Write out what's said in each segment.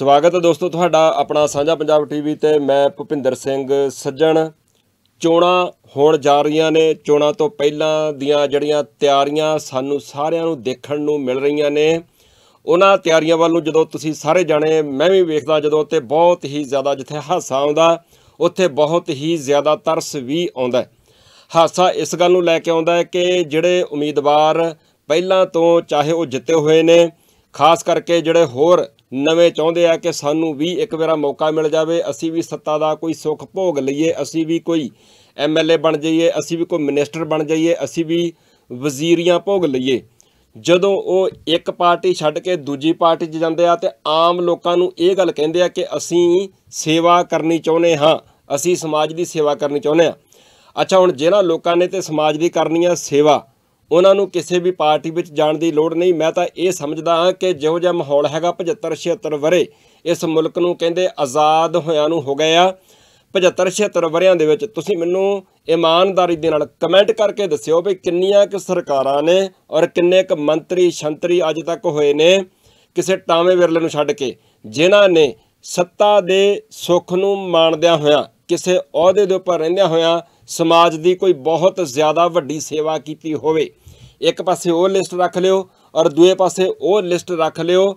ਸਵਾਗਤ ਹੈ ਦੋਸਤੋ ਤੁਹਾਡਾ ਆਪਣਾ ਸਾਂਝਾ ਪੰਜਾਬ ਟੀਵੀ ਤੇ ਮੈਂ ਭੁਪਿੰਦਰ ਸਿੰਘ ਸੱਜਣ ਚੋਣਾਂ ਹੋਣ ਜਾ ਰਹੀਆਂ ਨੇ ਚੋਣਾਂ ਤੋਂ ਪਹਿਲਾਂ ਦੀਆਂ ਜਿਹੜੀਆਂ ਤਿਆਰੀਆਂ ਸਾਨੂੰ ਸਾਰਿਆਂ ਨੂੰ ਦੇਖਣ ਨੂੰ ਮਿਲ ਰਹੀਆਂ ਨੇ ਉਹਨਾਂ ਤਿਆਰੀਆਂ ਵੱਲੋਂ ਜਦੋਂ ਤੁਸੀਂ ਸਾਰੇ ਜਾਣੇ ਮੈਂ ਵੀ ਵੇਖਦਾ ਜਦੋਂ ਤੇ ਬਹੁਤ ਹੀ ਜ਼ਿਆਦਾ ਜਿੱਥੇ ਹਾਸਾ ਆਉਂਦਾ ਉੱਥੇ ਬਹੁਤ ਹੀ ਜ਼ਿਆਦਾ ਤਰਸ ਵੀ ਆਉਂਦਾ ਹਾਸਾ ਇਸ ਗੱਲ ਨੂੰ ਲੈ ਕੇ ਆਉਂਦਾ ਹੈ ਕਿ ਜਿਹੜੇ ਉਮੀਦਵਾਰ ਪਹਿਲਾਂ ਤੋਂ ਚਾਹੇ ਉਹ ਜਿੱਤੇ ਹੋਏ ਨੇ ਖਾਸ ਕਰਕੇ ਜਿਹੜੇ ਹੋਰ ਨਵੇਂ ਚਾਹੁੰਦੇ ਆ ਕਿ ਸਾਨੂੰ ਵੀ ਇੱਕ ਵਾਰਾ ਮੌਕਾ ਮਿਲ ਜਾਵੇ ਅਸੀਂ ਵੀ ਸੱਤਾ ਦਾ ਕੋਈ ਸੁੱਖ ਭੋਗ ਲਈਏ ਅਸੀਂ ਵੀ ਕੋਈ ਐਮਐਲਏ ਬਣ ਜਾਈਏ ਅਸੀਂ ਵੀ ਕੋਈ ਮਿਨਿਸਟਰ ਬਣ ਜਾਈਏ ਅਸੀਂ ਵੀ ਵਜ਼ੀਰੀਆਂ ਭੋਗ ਲਈਏ ਜਦੋਂ ਉਹ ਇੱਕ ਪਾਰਟੀ ਛੱਡ ਕੇ ਦੂਜੀ ਪਾਰਟੀ 'ਚ ਜਾਂਦੇ ਆ ਤੇ ਆਮ ਲੋਕਾਂ ਨੂੰ ਇਹ ਗੱਲ ਕਹਿੰਦੇ ਆ ਕਿ ਅਸੀਂ ਸੇਵਾ ਕਰਨੀ ਚਾਹੁੰਦੇ ਹਾਂ ਅਸੀਂ ਸਮਾਜ ਦੀ ਸੇਵਾ ਕਰਨੀ ਚਾਹੁੰਦੇ ਆ ਅੱਛਾ ਹੁਣ ਜਿਹੜਾ ਲੋਕਾਂ ਨੇ ਤੇ ਸਮਾਜ ਦੀ ਕਰਨੀ ਆ ਸੇਵਾ ਉਹਨਾਂ ਨੂੰ ਕਿਸੇ ਵੀ ਪਾਰਟੀ ਵਿੱਚ ਜਾਣ ਦੀ ਲੋੜ ਨਹੀਂ ਮੈਂ ਤਾਂ ਇਹ ਸਮਝਦਾ ਹਾਂ ਕਿ ਜਿਹੋ ਜਿਹਾ ਮਾਹੌਲ ਹੈਗਾ 75 76 ਵਰੇ ਇਸ ਮੁਲਕ ਨੂੰ ਕਹਿੰਦੇ ਆਜ਼ਾਦ ਹੋਇਆਂ ਨੂੰ ਹੋ ਗਏ ਆ 75 76 ਵਰਿਆਂ ਦੇ ਵਿੱਚ ਤੁਸੀਂ ਮੈਨੂੰ ਇਮਾਨਦਾਰੀ ਦੇ ਨਾਲ ਕਮੈਂਟ ਕਰਕੇ ਦੱਸਿਓ ਵੀ ਕਿੰਨੀਆਂ ਕਿ ਸਰਕਾਰਾਂ ਨੇ ਔਰ ਕਿੰਨੇ ਕ ਮੰਤਰੀ ਸ਼ੰਤਰੀ ਅੱਜ ਤੱਕ ਹੋਏ ਨੇ ਕਿਸੇ ਟਾਵੇਂ ਵਿਰਲੇ ਨੂੰ ਛੱਡ ਕੇ ਜਿਨ੍ਹਾਂ ਨੇ ਸੱਤਾ ਦੇ ਸੁੱਖ ਨੂੰ ਮਾਣਦਿਆਂ ਹੋਇਆਂ ਕਿਸੇ ਅਹੁਦੇ ਦੇ ਉੱਪਰ ਰਹਿੰਦਿਆਂ ਹੋਇਆਂ ਸਮਾਜ ਦੀ ਕੋਈ ਬਹੁਤ ਜ਼ਿਆਦਾ ਵੱਡੀ ਸੇਵਾ ਕੀਤੀ ਹੋਵੇ ਇੱਕ ਪਾਸੇ ਉਹ ਲਿਸਟ ਰੱਖ ਲਿਓ ਔਰ ਦੂਏ ਪਾਸੇ ਉਹ ਲਿਸਟ ਰੱਖ ਲਿਓ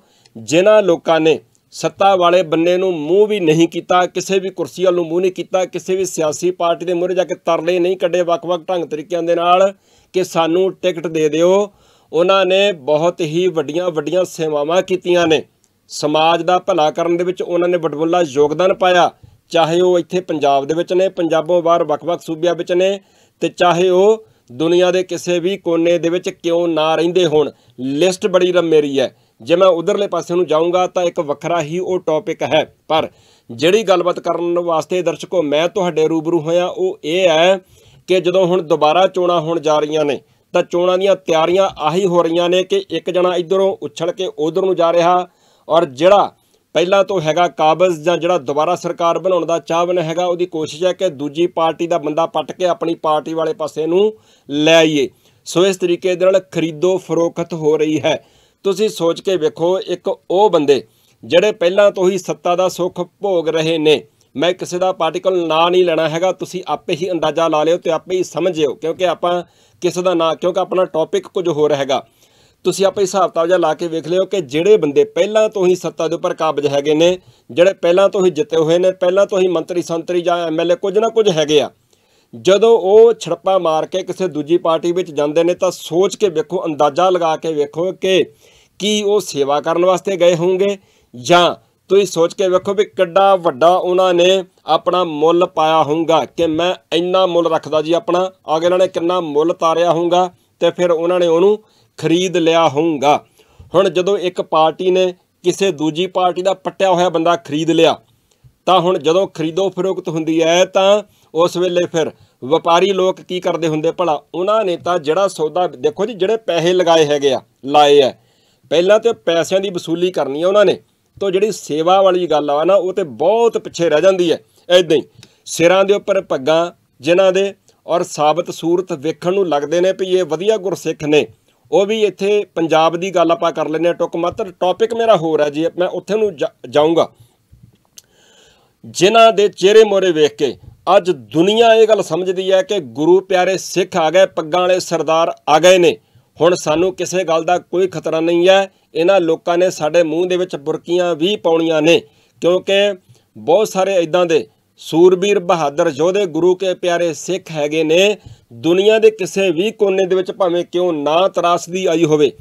ਜਿਨ੍ਹਾਂ ਲੋਕਾਂ ਨੇ ਸੱਤਾ ਵਾਲੇ ਬੰਨੇ ਨੂੰ ਮੂੰਹ ਵੀ ਨਹੀਂ ਕੀਤਾ ਕਿਸੇ ਵੀ ਕੁਰਸੀ ਵੱਲ ਨੂੰ ਮੂੰਹ ਨਹੀਂ ਕੀਤਾ ਕਿਸੇ ਵੀ ਸਿਆਸੀ ਪਾਰਟੀ ਦੇ ਮੂਹਰੇ ਜਾ ਕੇ ਤਰਲੇ ਨਹੀਂ ਕੱਢੇ ਵੱਖ-ਵੱਖ ਢੰਗ ਤਰੀਕਿਆਂ ਦੇ ਨਾਲ ਕਿ ਸਾਨੂੰ ਟਿਕਟ ਦੇ ਦਿਓ ਉਹਨਾਂ ਨੇ ਬਹੁਤ ਹੀ ਵੱਡੀਆਂ ਵੱਡੀਆਂ ਸੇਵਾਵਾਂ ਕੀਤੀਆਂ ਨੇ ਸਮਾਜ ਦਾ ਭਲਾ ਕਰਨ ਦੇ ਵਿੱਚ ਉਹਨਾਂ ਨੇ ਬਟਬੁੱਲਾ ਯੋਗਦਾਨ ਪਾਇਆ ਚਾਹੇ ਉਹ ਇੱਥੇ ਪੰਜਾਬ ਦੇ ਵਿੱਚ ਨੇ ਪੰਜਾਬੋਂ ਬਾਹਰ ਵੱਖ-ਵੱਖ ਸੂਬਿਆਂ ਵਿੱਚ ਨੇ ਤੇ ਚਾਹੇ ਉਹ ਦੁਨੀਆ ਦੇ ਕਿਸੇ ਵੀ ਕੋਨੇ ਦੇ ਵਿੱਚ ਕਿਉਂ ਨਾ ਰਹਿੰਦੇ ਹੋਣ ਲਿਸਟ ਬੜੀ ਰਮੇਰੀ ਹੈ ਜੇ ਮੈਂ ਉਧਰਲੇ ਪਾਸੇ ਨੂੰ ਜਾਊਂਗਾ ਤਾਂ ਇੱਕ ਵੱਖਰਾ ਹੀ ਉਹ ਟੌਪਿਕ ਹੈ ਪਰ ਜਿਹੜੀ ਗੱਲਬਾਤ ਕਰਨ ਵਾਸਤੇ ਦਰਸ਼ਕੋ ਮੈਂ ਤੁਹਾਡੇ ਰੂਬਰੂ ਹੋਇਆ ਉਹ ਇਹ ਹੈ ਕਿ ਜਦੋਂ ਹੁਣ ਦੁਬਾਰਾ ਚੋਣਾਂ ਹੋਣ ਜਾ ਰਹੀਆਂ ਨੇ ਤਾਂ ਚੋਣਾਂ ਦੀਆਂ ਤਿਆਰੀਆਂ ਆਹੀ ਹੋ ਰਹੀਆਂ ਨੇ ਕਿ ਇੱਕ ਜਣਾ ਇਧਰੋਂ ਉਛਲ ਕੇ ਉਧਰ ਨੂੰ ਜਾ ਰਿਹਾ ਔਰ ਜਿਹੜਾ ਪਹਿਲਾਂ ਤੋਂ ਹੈਗਾ ਕਾਬਜ਼ ਜਾਂ ਜਿਹੜਾ ਦੁਬਾਰਾ ਸਰਕਾਰ ਬਣਾਉਣ ਦਾ ਚਾਹਵਨ ਹੈਗਾ ਉਹਦੀ ਕੋਸ਼ਿਸ਼ ਹੈ ਕਿ ਦੂਜੀ ਪਾਰਟੀ ਦਾ ਬੰਦਾ ਪੱਟ ਕੇ ਆਪਣੀ ਪਾਰਟੀ ਵਾਲੇ ਪਾਸੇ ਨੂੰ ਲੈ ਆਈਏ ਸੋ ਇਸ ਤਰੀਕੇ ਦੇ ਨਾਲ ਖਰੀਦੋ ਫਰੋਖਤ ਹੋ ਰਹੀ ਹੈ ਤੁਸੀਂ ਸੋਚ ਕੇ ਵੇਖੋ ਇੱਕ ਉਹ ਬੰਦੇ ਜਿਹੜੇ ਪਹਿਲਾਂ ਤੋਂ ਹੀ ਸੱਤਾ ਦਾ ਸੁੱਖ ਭੋਗ ਰਹੇ ਨੇ ਮੈਂ ਕਿਸੇ ਦਾ ਪਾਰਟੀਕਲ ਨਾਂ ਨਹੀਂ ਲੈਣਾ ਹੈਗਾ ਤੁਸੀਂ ਆਪੇ ਹੀ ਅੰਦਾਜ਼ਾ ਲਾ ਲਿਓ ਤੇ ਆਪੇ ਹੀ ਸਮਝਿਓ ਕਿਉਂਕਿ ਆਪਾਂ ਕਿਸੇ ਦਾ ਨਾਂ ਕਿਉਂਕਿ ਆਪਣਾ ਟੌਪਿਕ ਕੁਝ ਹੋਰ ਹੈਗਾ ਤੁਸੀਂ ਆਪੇ ਹਿਸਾਬ ਤਾਬ ਜਾ ਲਾ ਕੇ ਵੇਖ ਲਿਓ ਕਿ ਜਿਹੜੇ ਬੰਦੇ ਪਹਿਲਾਂ ਤੋਂ ਹੀ ਸੱਤਾ ਦੇ ਉੱਪਰ ਕਾਬਜ ਹੈਗੇ ਨੇ ਜਿਹੜੇ ਪਹਿਲਾਂ ਤੋਂ ਹੀ ਜਿੱਤੇ ਹੋਏ ਨੇ ਪਹਿਲਾਂ ਤੋਂ ਹੀ ਮੰਤਰੀ ਸੰਤਰੀ ਜਾਂ ਐਮਐਲਏ ਕੁਝ ਨਾ ਕੁਝ ਹੈਗੇ ਆ ਜਦੋਂ ਉਹ ਛੜਪਾ ਮਾਰ ਕੇ ਕਿਸੇ ਦੂਜੀ ਪਾਰਟੀ ਵਿੱਚ ਜਾਂਦੇ ਨੇ ਤਾਂ ਸੋਚ ਕੇ ਵੇਖੋ ਅੰਦਾਜ਼ਾ ਲਗਾ ਕੇ ਵੇਖੋ ਕਿ ਕੀ ਉਹ ਸੇਵਾ ਕਰਨ ਵਾਸਤੇ ਗਏ ਹੋਣਗੇ ਜਾਂ ਤੁਸੀਂ ਸੋਚ ਕੇ ਵੇਖੋ ਵੀ ਕਿੱਡਾ ਵੱਡਾ ਉਹਨਾਂ ਨੇ ਆਪਣਾ ਮੁੱਲ ਪਾਇਆ ਹੋਊਗਾ ਕਿ ਮੈਂ ਇੰਨਾ ਮੁੱਲ ਰੱਖਦਾ ਜੀ ਆਪਣਾ ਅਗਲੇ ਨੇ ਕਿੰਨਾ ਮੁੱਲ ਤਾਰਿਆ ਹੋਊਗਾ ਤੇ ਫਿਰ ਉਹਨਾਂ ਨੇ ਉਹਨੂੰ ਖਰੀਦ ਲਿਆ ਹੋਊਗਾ ਹੁਣ ਜਦੋਂ ਇੱਕ ਪਾਰਟੀ ਨੇ ਕਿਸੇ ਦੂਜੀ ਪਾਰਟੀ ਦਾ ਪੱਟਿਆ ਹੋਇਆ ਬੰਦਾ ਖਰੀਦ ਲਿਆ ਤਾਂ ਹੁਣ ਜਦੋਂ ਖਰੀਦੋ ਫਰੋਖਤ ਹੁੰਦੀ ਹੈ ਤਾਂ ਉਸ ਵੇਲੇ ਫਿਰ ਵਪਾਰੀ ਲੋਕ ਕੀ ਕਰਦੇ ਹੁੰਦੇ ਭਲਾ ਉਹਨਾਂ ਨੇ ਤਾਂ ਜਿਹੜਾ ਸੌਦਾ ਦੇਖੋ ਜੀ ਜਿਹੜੇ ਪੈਸੇ ਲਗਾਏ ਹੈਗੇ ਆ ਲਾਏ ਆ ਪਹਿਲਾਂ ਤੇ ਪੈਸਿਆਂ ਦੀ ਵਸੂਲੀ ਕਰਨੀ ਆ ਉਹਨਾਂ ਨੇ ਤੋ ਜਿਹੜੀ ਸੇਵਾ ਵਾਲੀ ਗੱਲ ਆ ਨਾ ਉਹ ਤੇ ਬਹੁਤ ਪਿੱਛੇ ਰਹਿ ਜਾਂਦੀ ਹੈ ਐਦਾਂ ਹੀ ਸਿਰਾਂ ਦੇ ਉੱਪਰ ਪੱਗਾਂ ਜਿਨ੍ਹਾਂ ਦੇ ਔਰ ਸਾਬਤ ਸੂਰਤ ਵੇਖਣ ਨੂੰ ਲੱਗਦੇ ਨੇ ਵੀ ਇਹ ਵਧੀਆ ਗੁਰਸਿੱਖ ਨੇ ਉਹ ਵੀ ਇੱਥੇ ਪੰਜਾਬ ਦੀ ਗੱਲ ਆਪਾਂ ਕਰ ਲੈਂਦੇ ਆ ਟੁਕ ਮਾਤਰ ਟੌਪਿਕ ਮੇਰਾ ਹੋਰ ਹੈ ਜੀ ਮੈਂ ਉੱਥੇ ਨੂੰ ਜਾਊਂਗਾ ਜਿਨ੍ਹਾਂ ਦੇ ਚਿਹਰੇ ਮੋਰੇ ਵੇਖ ਕੇ ਅੱਜ ਦੁਨੀਆ ਇਹ ਗੱਲ ਸਮਝਦੀ ਹੈ ਕਿ ਗੁਰੂ ਪਿਆਰੇ ਸਿੱਖ ਆ ਗਏ ਪੱਗਾਂ ਵਾਲੇ ਸਰਦਾਰ ਆ ਗਏ ਨੇ ਹੁਣ ਸਾਨੂੰ ਕਿਸੇ ਗੱਲ ਦਾ ਕੋਈ ਖਤਰਾ ਨਹੀਂ ਹੈ ਇਹਨਾਂ ਲੋਕਾਂ ਨੇ ਸਾਡੇ ਮੂੰਹ ਦੇ ਵਿੱਚ ਬੁਰਕੀਆਂ ਵੀ ਪਾਉਣੀਆਂ ਨੇ ਕਿਉਂਕਿ ਬਹੁਤ ਸਾਰੇ ਇਦਾਂ ਦੇ ਸੂਰਬੀਰ ਬਹਾਦਰ ਯੋਧੇ ਗੁਰੂ ਕੇ ਪਿਆਰੇ ਸਿੱਖ ਹੈਗੇ ਨੇ ਦੁਨੀਆ ਦੇ ਕਿਸੇ ਵੀ ਕੋਨੇ ਦੇ ਵਿੱਚ ਭਾਵੇਂ ਕਿਉਂ ਨਾ ਤਰਾਸਦੀ ਆਈ ਹੋਵੇ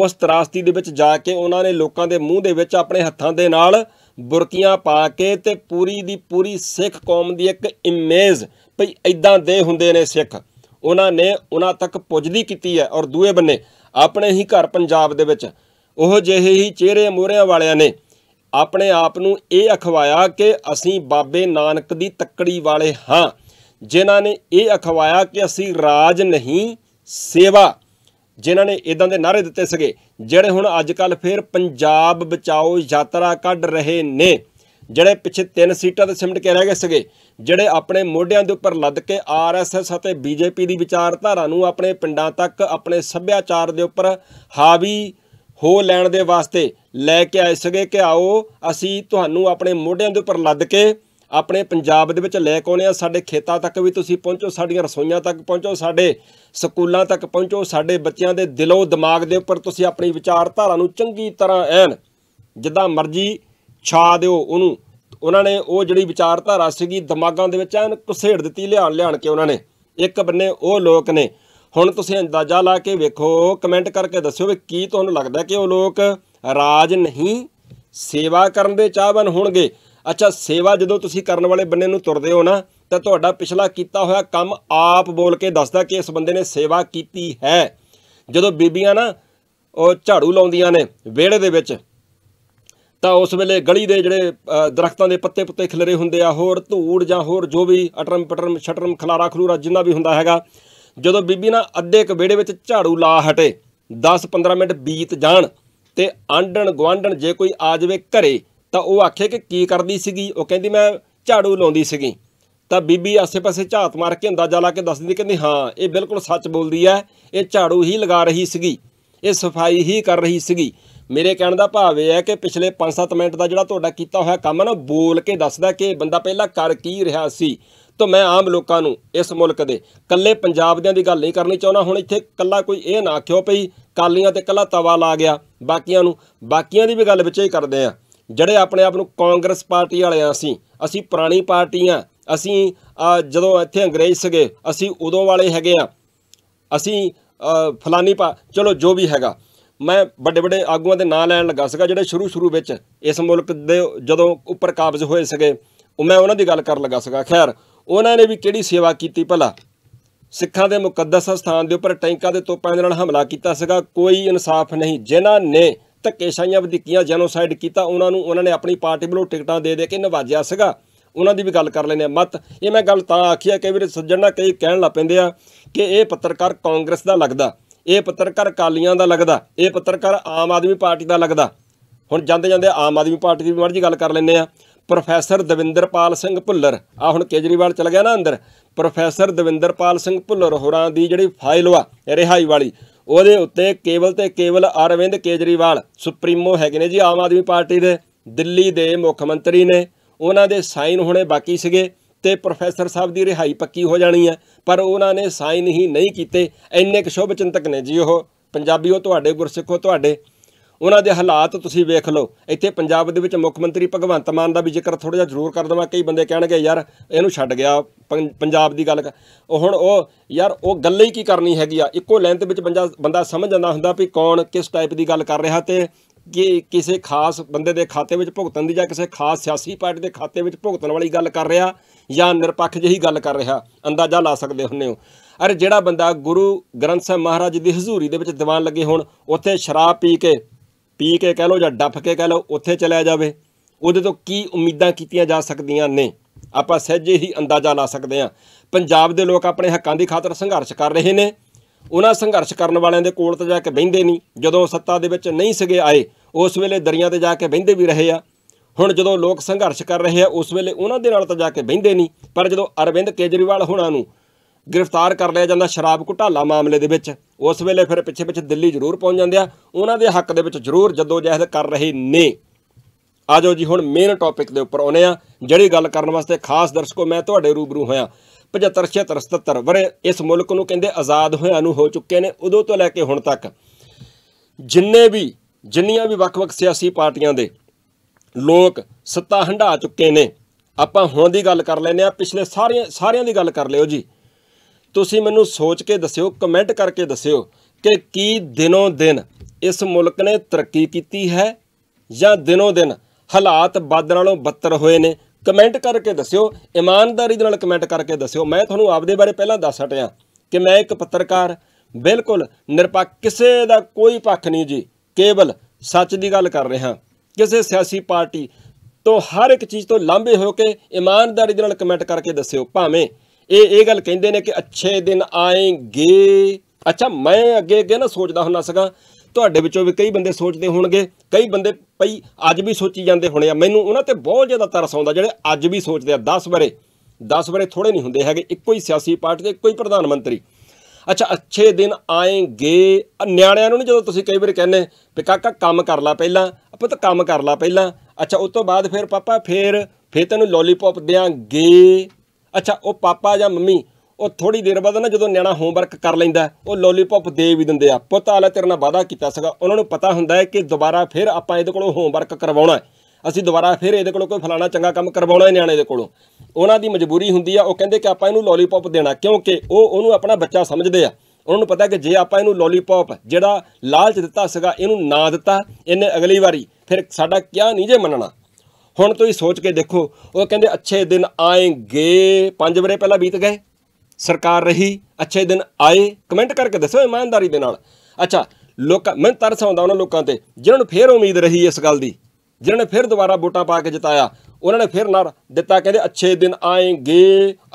ਉਸ ਤਰਾਸਦੀ ਦੇ ਵਿੱਚ ਜਾ ਕੇ ਉਹਨਾਂ ਨੇ ਲੋਕਾਂ ਦੇ ਮੂੰਹ ਦੇ ਵਿੱਚ ਆਪਣੇ ਹੱਥਾਂ ਦੇ ਨਾਲ ਬੁਰਕੀਆਂ ਪਾ ਕੇ ਤੇ ਪੂਰੀ ਦੀ ਪੂਰੀ ਸਿੱਖ ਕੌਮ ਦੀ ਇੱਕ ਇਮੇਜ ਭਈ ਐਦਾਂ ਦੇ ਹੁੰਦੇ ਨੇ ਸਿੱਖ ਉਹਨਾਂ ਨੇ ਉਹਨਾਂ ਤੱਕ ਪੁੱਜਦੀ ਕੀਤੀ ਹੈ ਔਰ ਦੂਏ ਬੰਨੇ ਆਪਣੇ ਹੀ ਘਰ ਪੰਜਾਬ ਦੇ ਵਿੱਚ ਉਹ ਜਿਹੇ ਹੀ ਚਿਹਰੇ ਮੋਹਰਿਆਂ ਵਾਲਿਆਂ ਨੇ ਆਪਣੇ ਆਪ ਨੂੰ ਇਹ ਅਖਵਾਇਆ ਕਿ ਅਸੀਂ ਬਾਬੇ ਨਾਨਕ ਦੀ ਤੱਕੜੀ ਵਾਲੇ ਹਾਂ ਜਿਨ੍ਹਾਂ ਨੇ ਇਹ ਅਖਵਾਇਆ ਕਿ ਅਸੀਂ ਰਾਜ ਨਹੀਂ ਸੇਵਾ ਜਿਨ੍ਹਾਂ ਨੇ ਇਦਾਂ ਦੇ ਨਾਰੇ ਦਿੱਤੇ ਸੀਗੇ ਜਿਹੜੇ ਹੁਣ ਅੱਜ ਕੱਲ ਫੇਰ ਪੰਜਾਬ ਬਚਾਓ ਯਾਤਰਾ ਕੱਢ ਰਹੇ ਨੇ ਜਿਹੜੇ ਪਿੱਛੇ ਤਿੰਨ ਸੀਟਾਂ ਤੇ ਸਿਮਟ ਕੇ ਰਹਿ ਗਏ ਸੀਗੇ ਜਿਹੜੇ ਆਪਣੇ ਮੋਢਿਆਂ ਦੇ ਉੱਪਰ ਲੱਦ ਕੇ ਆਰਐਸਐਸ ਅਤੇ ਬੀਜੇਪੀ ਦੀ ਵਿਚਾਰਧਾਰਾ ਨੂੰ ਆਪਣੇ ਪਿੰਡਾਂ ਤੱਕ ਆਪਣੇ ਸੱਭਿਆਚਾਰ ਦੇ ਉੱਪਰ ਹਾਵੀ ਹੋ ਲੈਣ ਦੇ ਵਾਸਤੇ ਲੈ ਕੇ ਆਏ ਸਗੇ ਕਿ ਆਓ ਅਸੀਂ ਤੁਹਾਨੂੰ ਆਪਣੇ ਮੋਢਿਆਂ ਦੇ ਉੱਪਰ ਲੱਦ ਕੇ ਆਪਣੇ ਪੰਜਾਬ ਦੇ ਵਿੱਚ ਲੈ ਕੇ ਆਉਨੇ ਆ ਸਾਡੇ ਖੇਤਾਂ ਤੱਕ ਵੀ ਤੁਸੀਂ ਪਹੁੰਚੋ ਸਾਡੀਆਂ ਰਸੋਈਆਂ ਤੱਕ ਪਹੁੰਚੋ ਸਾਡੇ ਸਕੂਲਾਂ ਤੱਕ ਪਹੁੰਚੋ ਸਾਡੇ ਬੱਚਿਆਂ ਦੇ ਦਿਲੋਂ ਦਿਮਾਗ ਦੇ ਉੱਪਰ ਤੁਸੀਂ ਆਪਣੀ ਵਿਚਾਰਧਾਰਾ ਨੂੰ ਚੰਗੀ ਤਰ੍ਹਾਂ ਐਨ ਜਿੱਦਾਂ ਮਰਜ਼ੀ ਛਾ ਦਿਓ ਉਹਨੂੰ ਉਹਨਾਂ ਨੇ ਉਹ ਜਿਹੜੀ ਵਿਚਾਰਧਾਰਾ ਸੀਗੀ ਦਿਮਾਗਾਂ ਦੇ ਵਿੱਚ ਐਨ ਕੁਸੇੜ ਦਿੱਤੀ ਲਿਆਣ ਲਿਆਣ ਕੇ ਉਹਨਾਂ ਨੇ ਇੱਕ ਬੰਨੇ ਉਹ ਲੋਕ ਨੇ ਹੁਣ ਤੁਸੀਂ ਅੰਦਾਜ਼ਾ ਲਾ ਕੇ ਵੇਖੋ ਕਮੈਂਟ ਕਰਕੇ ਦੱਸਿਓ ਵੀ ਕੀ ਤੁਹਾਨੂੰ ਲੱਗਦਾ ਕਿ ਉਹ ਲੋਕ ਰਾਜ ਨਹੀਂ ਸੇਵਾ ਕਰਨ ਦੇ ਚਾਹਵਨ ਹੋਣਗੇ ਅੱਛਾ ਸੇਵਾ ਜਦੋਂ ਤੁਸੀਂ ਕਰਨ ਵਾਲੇ ਬੰਨੇ ਨੂੰ ਤੁਰਦੇ ਹੋ ਨਾ ਤਾਂ ਤੁਹਾਡਾ ਪਿਛਲਾ ਕੀਤਾ ਹੋਇਆ ਕੰਮ ਆਪ ਬੋਲ ਕੇ ਦੱਸਦਾ ਕਿ ਇਸ ਬੰਦੇ ਨੇ ਸੇਵਾ ਕੀਤੀ ਹੈ ਜਦੋਂ ਬੀਬੀਆਂ ਨਾ ਉਹ ਝਾੜੂ ਲਾਉਂਦੀਆਂ ਨੇ ਵਿਹੜੇ ਦੇ ਵਿੱਚ ਤਾਂ ਉਸ ਵੇਲੇ ਗਲੀ ਦੇ ਜਿਹੜੇ ਦਰਖਤਾਂ ਦੇ ਪੱਤੇ ਪੁੱਤੇ ਖਿਲਰੇ ਹੁੰਦੇ ਆ ਹੋਰ ਧੂੜ ਜਾਂ ਹੋਰ ਜੋ ਵੀ ਅਟਰਮ ਪਟਰਮ ਛਟਰਮ ਖਲਾਰਾ ਖਲੂਰਾ ਜਿੰਨਾ ਵੀ ਹੁੰਦਾ ਹੈਗਾ ਜਦੋਂ ਬੀਬੀ ਨਾ ਅੱਧੇ ਇੱਕ ਵਿਹੜੇ ਵਿੱਚ ਝਾੜੂ ਲਾ ਹਟੇ 10-15 ਮਿੰਟ ਬੀਤ ਜਾਣ ਤੇ ਆਂਡਣ ਗਵਾਂਡਣ ਜੇ ਕੋਈ ਆ ਜਾਵੇ ਘਰੇ ਤਾਂ ਉਹ ਆਖੇ ਕਿ ਕੀ ਕਰਦੀ ਸੀਗੀ ਉਹ ਕਹਿੰਦੀ ਮੈਂ ਝਾੜੂ ਲਾਉਂਦੀ ਸੀਗੀ ਤਾਂ ਬੀਬੀ ਆਸੇ-ਪਾਸੇ ਝਾਤ ਮਾਰ ਕੇ ਅੰਦਾਜ਼ਾ ਲਾ ਕੇ ਦੱਸਦੀ ਕਹਿੰਦੀ ਹਾਂ ਇਹ ਬਿਲਕੁਲ ਸੱਚ ਬੋਲਦੀ ਹੈ ਇਹ ਝਾੜੂ ਹੀ ਲਗਾ ਰਹੀ ਸੀਗੀ ਇਹ ਸਫਾਈ ਹੀ ਕਰ ਰਹੀ ਸੀਗੀ ਮੇਰੇ ਕਹਿਣ ਦਾ ਭਾਵ ਇਹ ਹੈ ਕਿ ਪਿਛਲੇ 5-7 ਮਿੰਟ ਦਾ ਜਿਹੜਾ ਤੁਹਾਡਾ ਕੀਤਾ ਹੋਇਆ ਕੰਮ ਨਾ ਬੋਲ ਕੇ ਦੱਸਦਾ ਕਿ ਬੰਦਾ ਪਹਿਲਾਂ ਕਰ ਕੀ ਰਿਹਾ ਸੀ ਤਾਂ ਮੈਂ ਆਮ ਲੋਕਾਂ ਨੂੰ ਇਸ ਮੁਲਕ ਦੇ ਕੱਲੇ ਪੰਜਾਬ ਦਿਆਂ ਦੀ ਗੱਲ ਨਹੀਂ ਕਰਨੀ ਚਾਹੁੰਦਾ ਹੁਣ ਇੱਥੇ ਕੱਲਾ ਕੋਈ ਇਹ ਨਾ ਆਖਿਓ ਭਈ ਕਾਲੀਆਂ ਤੇ ਕੱਲਾ ਤਵਾ ਲਾ ਗਿਆ ਬਾਕੀਆਂ ਨੂੰ ਬਾਕੀਆਂ ਦੀ ਵੀ ਗੱਲ ਵਿੱਚ ਹੀ ਕਰਦੇ ਆ ਜਿਹੜੇ ਆਪਣੇ ਆਪ ਨੂੰ ਕਾਂਗਰਸ ਪਾਰਟੀ ਵਾਲੇ ਆ ਅਸੀਂ ਅਸੀਂ ਪੁਰਾਣੀ ਪਾਰਟੀ ਆ ਅਸੀਂ ਜਦੋਂ ਇੱਥੇ ਅੰਗਰੇਜ਼ ਸੀਗੇ ਅਸੀਂ ਉਦੋਂ ਵਾਲੇ ਹੈਗੇ ਆ ਅਸੀਂ ਫਲਾਨੀ ਪਾ ਚਲੋ ਜੋ ਵੀ ਹੈਗਾ ਮੈਂ ਵੱਡੇ ਵੱਡੇ ਆਗੂਆਂ ਦੇ ਨਾਂ ਲੈਣ ਲੱਗਾ ਸੀਗਾ ਜਿਹੜੇ ਸ਼ੁਰੂ ਸ਼ੁਰੂ ਵਿੱਚ ਇਸ ਮੁਲਕ ਦੇ ਜਦੋਂ ਉੱਪਰ ਕਾਬਜ਼ ਹੋਏ ਸੀਗੇ ਮੈਂ ਉਹਨਾਂ ਦੀ ਗੱਲ ਕਰਨ ਲੱਗਾ ਸੀਗਾ ਖੈਰ ਉਹਨਾਂ ਨੇ ਵੀ ਕਿਹੜੀ ਸੇਵਾ ਕੀਤੀ ਭਲਾ ਸਿੱਖਾਂ ਦੇ ਮੁਕੱਦਸ ਸਥਾਨ ਦੇ ਉੱਪਰ ਟੈਂਕਾਂ ਦੇ ਤੋਪਾਂ ਦੇ ਨਾਲ ਹਮਲਾ ਕੀਤਾ ਸੀਗਾ ਕੋਈ ਇਨਸਾਫ ਨਹੀਂ ਜਿਨ੍ਹਾਂ ਨੇ ਧੱਕੇਸ਼ਾਹੀਆਂ ਵਧਕੀਆਂ ਜੈਨੋਸਾਈਡ ਕੀਤਾ ਉਹਨਾਂ ਨੂੰ ਉਹਨਾਂ ਨੇ ਆਪਣੀ ਪਾਰਟੀ ਵੱਲੋਂ ਟਿਕਟਾਂ ਦੇ ਦੇ ਕੇ ਨਵਾਜਿਆ ਸੀਗਾ ਉਹਨਾਂ ਦੀ ਵੀ ਗੱਲ ਕਰ ਲੈਨੇ ਮਤ ਇਹ ਮੈਂ ਗੱਲ ਤਾਂ ਆਖੀ ਆ ਕਿ ਵੀਰੇ ਸੱਜਣਾ ਕਈ ਕਹਿਣ ਲੱਗ ਪੈਂਦੇ ਆ ਕਿ ਇਹ ਪੱਤਰਕਾਰ ਕਾਂਗਰਸ ਦਾ ਲੱਗਦਾ ਇਹ ਪੱਤਰਕਾਰ ਕਾਲੀਆਂ ਦਾ ਲੱਗਦਾ ਇਹ ਪੱਤਰਕਾਰ ਆਮ ਆਦਮੀ ਪਾਰਟੀ ਦਾ ਲੱਗਦਾ ਹੁਣ ਜਾਂਦੇ ਜਾਂਦੇ ਆਮ ਆਦਮੀ ਪਾਰਟੀ ਦੀ ਮਰਜ਼ੀ ਗੱਲ ਕਰ ਲੈਨੇ ਆ ਪ੍ਰੋਫੈਸਰ ਦਵਿੰਦਰਪਾਲ ਸਿੰਘ ਭੁੱਲਰ ਆ ਹੁਣ ਕੇਜਰੀਵਾਲ ਚਲ ਗਿਆ ਨਾ ਅੰਦਰ ਪ੍ਰੋਫੈਸਰ ਦਵਿੰਦਰਪਾਲ ਸਿੰਘ ਭੁੱਲਰ ਹੋਰਾਂ ਦੀ ਜਿਹੜੀ ਫਾਈਲ ਵਾ ਰਿਹਾਈ ਵਾਲੀ ਉਹਦੇ ਉੱਤੇ ਕੇਵਲ ਤੇ ਕੇਵਲ ਅਰਵਿੰਦ ਕੇਜਰੀਵਾਲ ਸੁਪਰੀਮੋ ਹੈਗੇ ਨੇ ਜੀ ਆਮ ਆਦਮੀ ਪਾਰਟੀ ਦੇ ਦਿੱਲੀ ਦੇ ਮੁੱਖ ਮੰਤਰੀ ਨੇ ਉਹਨਾਂ ਦੇ ਸਾਈਨ ਹੋਣੇ ਬਾਕੀ ਸੀਗੇ ਤੇ ਪ੍ਰੋਫੈਸਰ ਸਾਹਿਬ ਦੀ ਰਿਹਾਈ ਪੱਕੀ ਹੋ ਜਾਣੀ ਹੈ ਪਰ ਉਹਨਾਂ ਨੇ ਸਾਈਨ ਹੀ ਨਹੀਂ ਕੀਤੇ ਇੰਨੇ ਕੁ ਸ਼ੁਭ ਚਿੰਤਕ ਨੇ ਜੀ ਉਹ ਪੰਜਾਬੀਓ ਤੁਹਾਡੇ ਗੁਰਸਿੱਖੋ ਤੁਹਾਡੇ ਉਹਨਾਂ ਦੇ ਹਾਲਾਤ ਤੁਸੀਂ ਵੇਖ ਲਓ ਇੱਥੇ ਪੰਜਾਬ ਦੇ ਵਿੱਚ ਮੁੱਖ ਮੰਤਰੀ ਭਗਵੰਤ ਮਾਨ ਦਾ ਵੀ ਜ਼ਿਕਰ ਥੋੜਾ ਜਿਹਾ ਜ਼ਰੂਰ ਕਰ ਦਵਾਂ ਕਈ ਬੰਦੇ ਕਹਿਣਗੇ ਯਾਰ ਇਹਨੂੰ ਛੱਡ ਗਿਆ ਪੰਜਾਬ ਦੀ ਗੱਲ ਹੁਣ ਉਹ ਯਾਰ ਉਹ ਗੱਲ ਹੀ ਕੀ ਕਰਨੀ ਹੈਗੀ ਆ ਇੱਕੋ ਲਾਈਨ ਦੇ ਵਿੱਚ ਬੰਦਾ ਸਮਝ ਜਾਂਦਾ ਹੁੰਦਾ ਵੀ ਕੌਣ ਕਿਸ ਟਾਈਪ ਦੀ ਗੱਲ ਕਰ ਰਿਹਾ ਤੇ ਕਿ ਕਿਸੇ ਖਾਸ ਬੰਦੇ ਦੇ ਖਾਤੇ ਵਿੱਚ ਭੁਗਤਣ ਦੀ ਜਾਂ ਕਿਸੇ ਖਾਸ ਸਿਆਸੀ ਪਾਰਟੀ ਦੇ ਖਾਤੇ ਵਿੱਚ ਭੁਗਤਣ ਵਾਲੀ ਗੱਲ ਕਰ ਰਿਹਾ ਜਾਂ ਨਿਰਪੱਖ ਜਿਹੀ ਗੱਲ ਕਰ ਰਿਹਾ ਅੰਦਾਜ਼ਾ ਲਾ ਸਕਦੇ ਹੁੰਨੇ ਹੋ ਅਰੇ ਜਿਹੜਾ ਬੰਦਾ ਗੁਰੂ ਗ੍ਰੰਥ ਸਾਹਿਬ ਮਹਾਰਾਜ ਦੀ ਹਜ਼ੂਰੀ ਦੇ ਵਿੱਚ ਦੀਵਾਨ ਲੱਗੇ ਹੋਣ ਉੱਥੇ ਸ਼ਰਾਬ ਪੀ ਕੇ ਪੀ ਕੇ ਕਹਿ ਲਓ ਜਾਂ ਡੱਫ ਕੇ ਕਹਿ ਲਓ ਉੱਥੇ ਚਲਾ ਜਾਵੇ ਉਹਦੇ ਤੋਂ ਕੀ ਉਮੀਦਾਂ ਕੀਤੀਆਂ ਜਾ ਸਕਦੀਆਂ ਨੇ ਆਪਾਂ ਸਹਿਜੇ ਹੀ ਅੰਦਾਜ਼ਾ ਲਾ ਸਕਦੇ ਹਾਂ ਪੰਜਾਬ ਦੇ ਲੋਕ ਆਪਣੇ ਹੱਕਾਂ ਦੀ ਖਾਤਰ ਸੰਘਰਸ਼ ਕਰ ਰਹੇ ਨੇ ਉਹਨਾਂ ਸੰਘਰਸ਼ ਕਰਨ ਵਾਲਿਆਂ ਦੇ ਕੋਲ ਤਾਂ ਜਾ ਕੇ ਬਹਿੰਦੇ ਨਹੀਂ ਜਦੋਂ ਸੱਤਾ ਦੇ ਵਿੱਚ ਨਹੀਂ ਸਗੇ ਆਏ ਉਸ ਵੇਲੇ ਦਰਿਆ ਤੇ ਜਾ ਕੇ ਬਹਿੰਦੇ ਵੀ ਰਹੇ ਆ ਹੁਣ ਜਦੋਂ ਲੋਕ ਸੰਘਰਸ਼ ਕਰ ਰਹੇ ਆ ਉਸ ਵੇਲੇ ਉਹਨਾਂ ਦੇ ਨਾਲ ਤਾਂ ਜਾ ਕੇ ਬਹਿੰਦੇ ਨਹੀਂ ਪਰ ਜਦੋਂ ਅਰਵਿੰਦ ਕੇਜਰੀਵਾਲ ਹੁਣਾਂ ਨੂੰ ਗ੍ਰਿਫਤਾਰ ਕਰ ਲਿਆ ਜਾਂਦਾ ਸ਼ਰਾਬ ਘੁਟਾਲਾ ਮਾਮਲੇ ਦੇ ਵਿੱਚ ਉਸ ਵੇਲੇ ਫਿਰ ਪਿੱਛੇ ਪਿੱਛੇ ਦਿੱਲੀ ਜ਼ਰੂਰ ਪਹੁੰਚ ਜਾਂਦੇ ਆ ਉਹਨਾਂ ਦੇ ਹੱਕ ਦੇ ਵਿੱਚ ਜ਼ਰੂਰ ਜਦੋਂ ਜਹਿਦ ਕਰ ਰਹੇ ਨੇ ਆਜੋ ਜੀ ਹੁਣ ਮੇਨ ਟੌਪਿਕ ਦੇ ਉੱਪਰ ਆਉਨੇ ਆ ਜਿਹੜੀ ਗੱਲ ਕਰਨ ਵਾਸਤੇ ਖਾਸ ਦਰਸ਼ਕੋ ਮੈਂ ਤੁਹਾਡੇ ਰੂਬਰੂ ਹੋਇਆ 75 77 ਵਰੇ ਇਸ ਮੁਲਕ ਨੂੰ ਕਹਿੰਦੇ ਆਜ਼ਾਦ ਹੋਇਆ ਨੂੰ ਹੋ ਚੁੱਕੇ ਨੇ ਉਦੋਂ ਤੋਂ ਲੈ ਕੇ ਹੁਣ ਤੱਕ ਜਿੰਨੇ ਵੀ ਜਿੰਨੀਆਂ ਵੀ ਵੱਖ-ਵੱਖ ਸਿਆਸੀ ਪਾਰਟੀਆਂ ਦੇ ਲੋਕ ਸੱਤਾ ਹੰਡਾ ਚੁੱਕੇ ਨੇ ਆਪਾਂ ਹੁਣ ਦੀ ਗੱਲ ਕਰ ਲੈਨੇ ਆ ਪਿਛਲੇ ਸਾਰੀਆਂ ਸਾਰਿਆਂ ਦੀ ਗੱਲ ਕਰ ਲਿਓ ਜੀ ਤੁਸੀਂ ਮੈਨੂੰ ਸੋਚ ਕੇ ਦੱਸਿਓ ਕਮੈਂਟ ਕਰਕੇ ਦੱਸਿਓ ਕਿ ਕੀ ਦਿਨੋਂ ਦਿਨ ਇਸ ਮੁਲਕ ਨੇ ਤਰੱਕੀ ਕੀਤੀ ਹੈ ਜਾਂ ਦਿਨੋਂ ਦਿਨ ਹਾਲਾਤ ਬਦ ਨਾਲੋਂ ਬੱਤਰ ਹੋਏ ਨੇ ਕਮੈਂਟ ਕਰਕੇ ਦੱਸਿਓ ਇਮਾਨਦਾਰੀ ਦੇ ਨਾਲ ਕਮੈਂਟ ਕਰਕੇ ਦੱਸਿਓ ਮੈਂ ਤੁਹਾਨੂੰ ਆਪਦੇ ਬਾਰੇ ਪਹਿਲਾਂ ਦੱਸ ਹਟਿਆ ਕਿ ਮੈਂ ਇੱਕ ਪੱਤਰਕਾਰ ਬਿਲਕੁਲ ਨਿਰਪੱਖ ਕਿਸੇ ਦਾ ਕੋਈ ਪੱਖ ਨਹੀਂ ਜੀ ਕੇਵਲ ਸੱਚ ਦੀ ਗੱਲ ਕਰ ਰਿਹਾ ਕਿਸੇ ਸਿਆਸੀ ਪਾਰਟੀ ਤੋਂ ਹਰ ਇੱਕ ਚੀਜ਼ ਤੋਂ ਲਾਂਭੇ ਹੋ ਕੇ ਇਮਾਨਦਾਰੀ ਦੇ ਨਾਲ ਕਮੈਂਟ ਕਰਕੇ ਦੱਸਿਓ ਭਾਵੇਂ ਇਹ ਇਹ ਗੱਲ ਕਹਿੰਦੇ ਨੇ ਕਿ ਅੱਛੇ ਦਿਨ ਆਏਗੇ ਅੱਛਾ ਮੈਂ ਅੱਗੇ ਅੱਗੇ ਨਾ ਸੋਚਦਾ ਹੁੰਦਾ ਸੀਗਾ ਤੁਹਾਡੇ ਵਿੱਚੋਂ ਵੀ ਕਈ ਬੰਦੇ ਸੋਚਦੇ ਹੋਣਗੇ ਕਈ ਬੰਦੇ ਪਈ ਅੱਜ ਵੀ ਸੋਚੀ ਜਾਂਦੇ ਹੋਣੇ ਆ ਮੈਨੂੰ ਉਹਨਾਂ ਤੇ ਬਹੁਤ ਜ਼ਿਆਦਾ ਤਰਸ ਆਉਂਦਾ ਜਿਹੜੇ ਅੱਜ ਵੀ ਸੋਚਦੇ ਆ 10 ਬਰੇ 10 ਬਰੇ ਥੋੜੇ ਨਹੀਂ ਹੁੰਦੇ ਹੈਗੇ ਇੱਕੋ ਹੀ ਸਿਆਸੀ ਪਾਰਟੀ ਦੇ ਕੋਈ ਪ੍ਰਧਾਨ ਮੰਤਰੀ ਅੱਛਾ ਅੱਛੇ ਦਿਨ ਆਏਗੇ ਨਿਆਣਿਆਂ ਨੂੰ ਨਹੀਂ ਜਦੋਂ ਤੁਸੀਂ ਕਈ ਵਾਰ ਕਹਿੰਦੇ ਵੀ ਕਾਕਾ ਕੰਮ ਕਰ ਲੈ ਪਹਿਲਾਂ ਆਪਾਂ ਤਾਂ ਕੰਮ ਕਰ ਲੈ ਪਹਿਲਾਂ ਅੱਛਾ ਉਸ ਤੋਂ ਬਾਅਦ ਫਿਰ ਪਾਪਾ ਫਿਰ ਫਿਰ ਤੈਨੂੰ ਲੋਲੀਪੌਪ ਦੇਾਂਗੇ ਅੱਛਾ ਉਹ ਪਾਪਾ ਜਾਂ ਮੰਮੀ ਉਹ ਥੋੜੀ ਦੇਰ ਬਾਅਦ ਨਾ ਜਦੋਂ ਨਿਆਣਾ ਹੋਮਵਰਕ ਕਰ ਲੈਂਦਾ ਉਹ ਲੋਲੀਪੌਪ ਦੇ ਵੀ ਦਿੰਦੇ ਆ ਪੁੱਤ ਆਲਾ ਤੇਰੇ ਨਾਲ ਵਾਅਦਾ ਕੀਤਾ ਸੀਗਾ ਉਹਨਾਂ ਨੂੰ ਪਤਾ ਹੁੰਦਾ ਹੈ ਕਿ ਦੁਬਾਰਾ ਫਿਰ ਆਪਾਂ ਇਹਦੇ ਕੋਲੋਂ ਹੋਮਵਰਕ ਕਰਵਾਉਣਾ ਅਸੀਂ ਦੁਬਾਰਾ ਫਿਰ ਇਹਦੇ ਕੋਲੋਂ ਕੋਈ ਫਲਾਣਾ ਚੰਗਾ ਕੰਮ ਕਰਵਾਉਣਾ ਹੈ ਨਿਆਣੇ ਦੇ ਕੋਲੋਂ ਉਹਨਾਂ ਦੀ ਮਜਬੂਰੀ ਹੁੰਦੀ ਆ ਉਹ ਕਹਿੰਦੇ ਕਿ ਆਪਾਂ ਇਹਨੂੰ ਲੋਲੀਪੌਪ ਦੇਣਾ ਕਿਉਂਕਿ ਉਹ ਉਹਨੂੰ ਆਪਣਾ ਬੱਚਾ ਸਮਝਦੇ ਆ ਉਹਨਾਂ ਨੂੰ ਪਤਾ ਕਿ ਜੇ ਆਪਾਂ ਇਹਨੂੰ ਲੋਲੀਪੌਪ ਜਿਹੜਾ ਲਾਲਚ ਦਿੱਤਾ ਸੀਗਾ ਇਹਨੂੰ ਨਾ ਦਿੱਤਾ ਇਹਨੇ ਅਗਲੀ ਵਾਰੀ ਫਿਰ ਸਾਡਾ ਕਿਆ ਨਹੀਂ ਜੇ ਮੰਨਣਾ ਹੁਣ ਤੁਸੀਂ ਸੋਚ ਕੇ ਦੇਖੋ ਉਹ ਕਹਿੰਦੇ ਅੱਛੇ ਦਿਨ ਆਏਗੇ 5 ਬਰੇ ਪਹਿਲਾਂ ਬੀਤ ਗਏ ਸਰਕਾਰ ਰਹੀ ਅੱਛੇ ਦਿਨ ਆਏ ਕਮੈਂਟ ਕਰਕੇ ਦੱਸੋ ਇਮਾਨਦਾਰੀ ਦੇ ਨਾਲ ਅੱਛਾ ਲੋਕ ਮੈਂ ਤਰਸ ਆਉਂਦਾ ਉਹਨਾਂ ਲੋਕਾਂ ਤੇ ਜਿਨ੍ਹਾਂ ਨੂੰ ਫੇਰ ਉਮੀਦ ਰਹੀ ਇਸ ਗੱਲ ਦੀ ਜਿਨ੍ਹਾਂ ਨੇ ਫੇਰ ਦੁਬਾਰਾ ਵੋਟਾਂ ਪਾ ਕੇ ਜਿਤਾਇਆ ਉਹਨਾਂ ਨੇ ਫੇਰ ਨਾ ਦਿੱਤਾ ਕਹਿੰਦੇ ਅੱਛੇ ਦਿਨ ਆਏਗੇ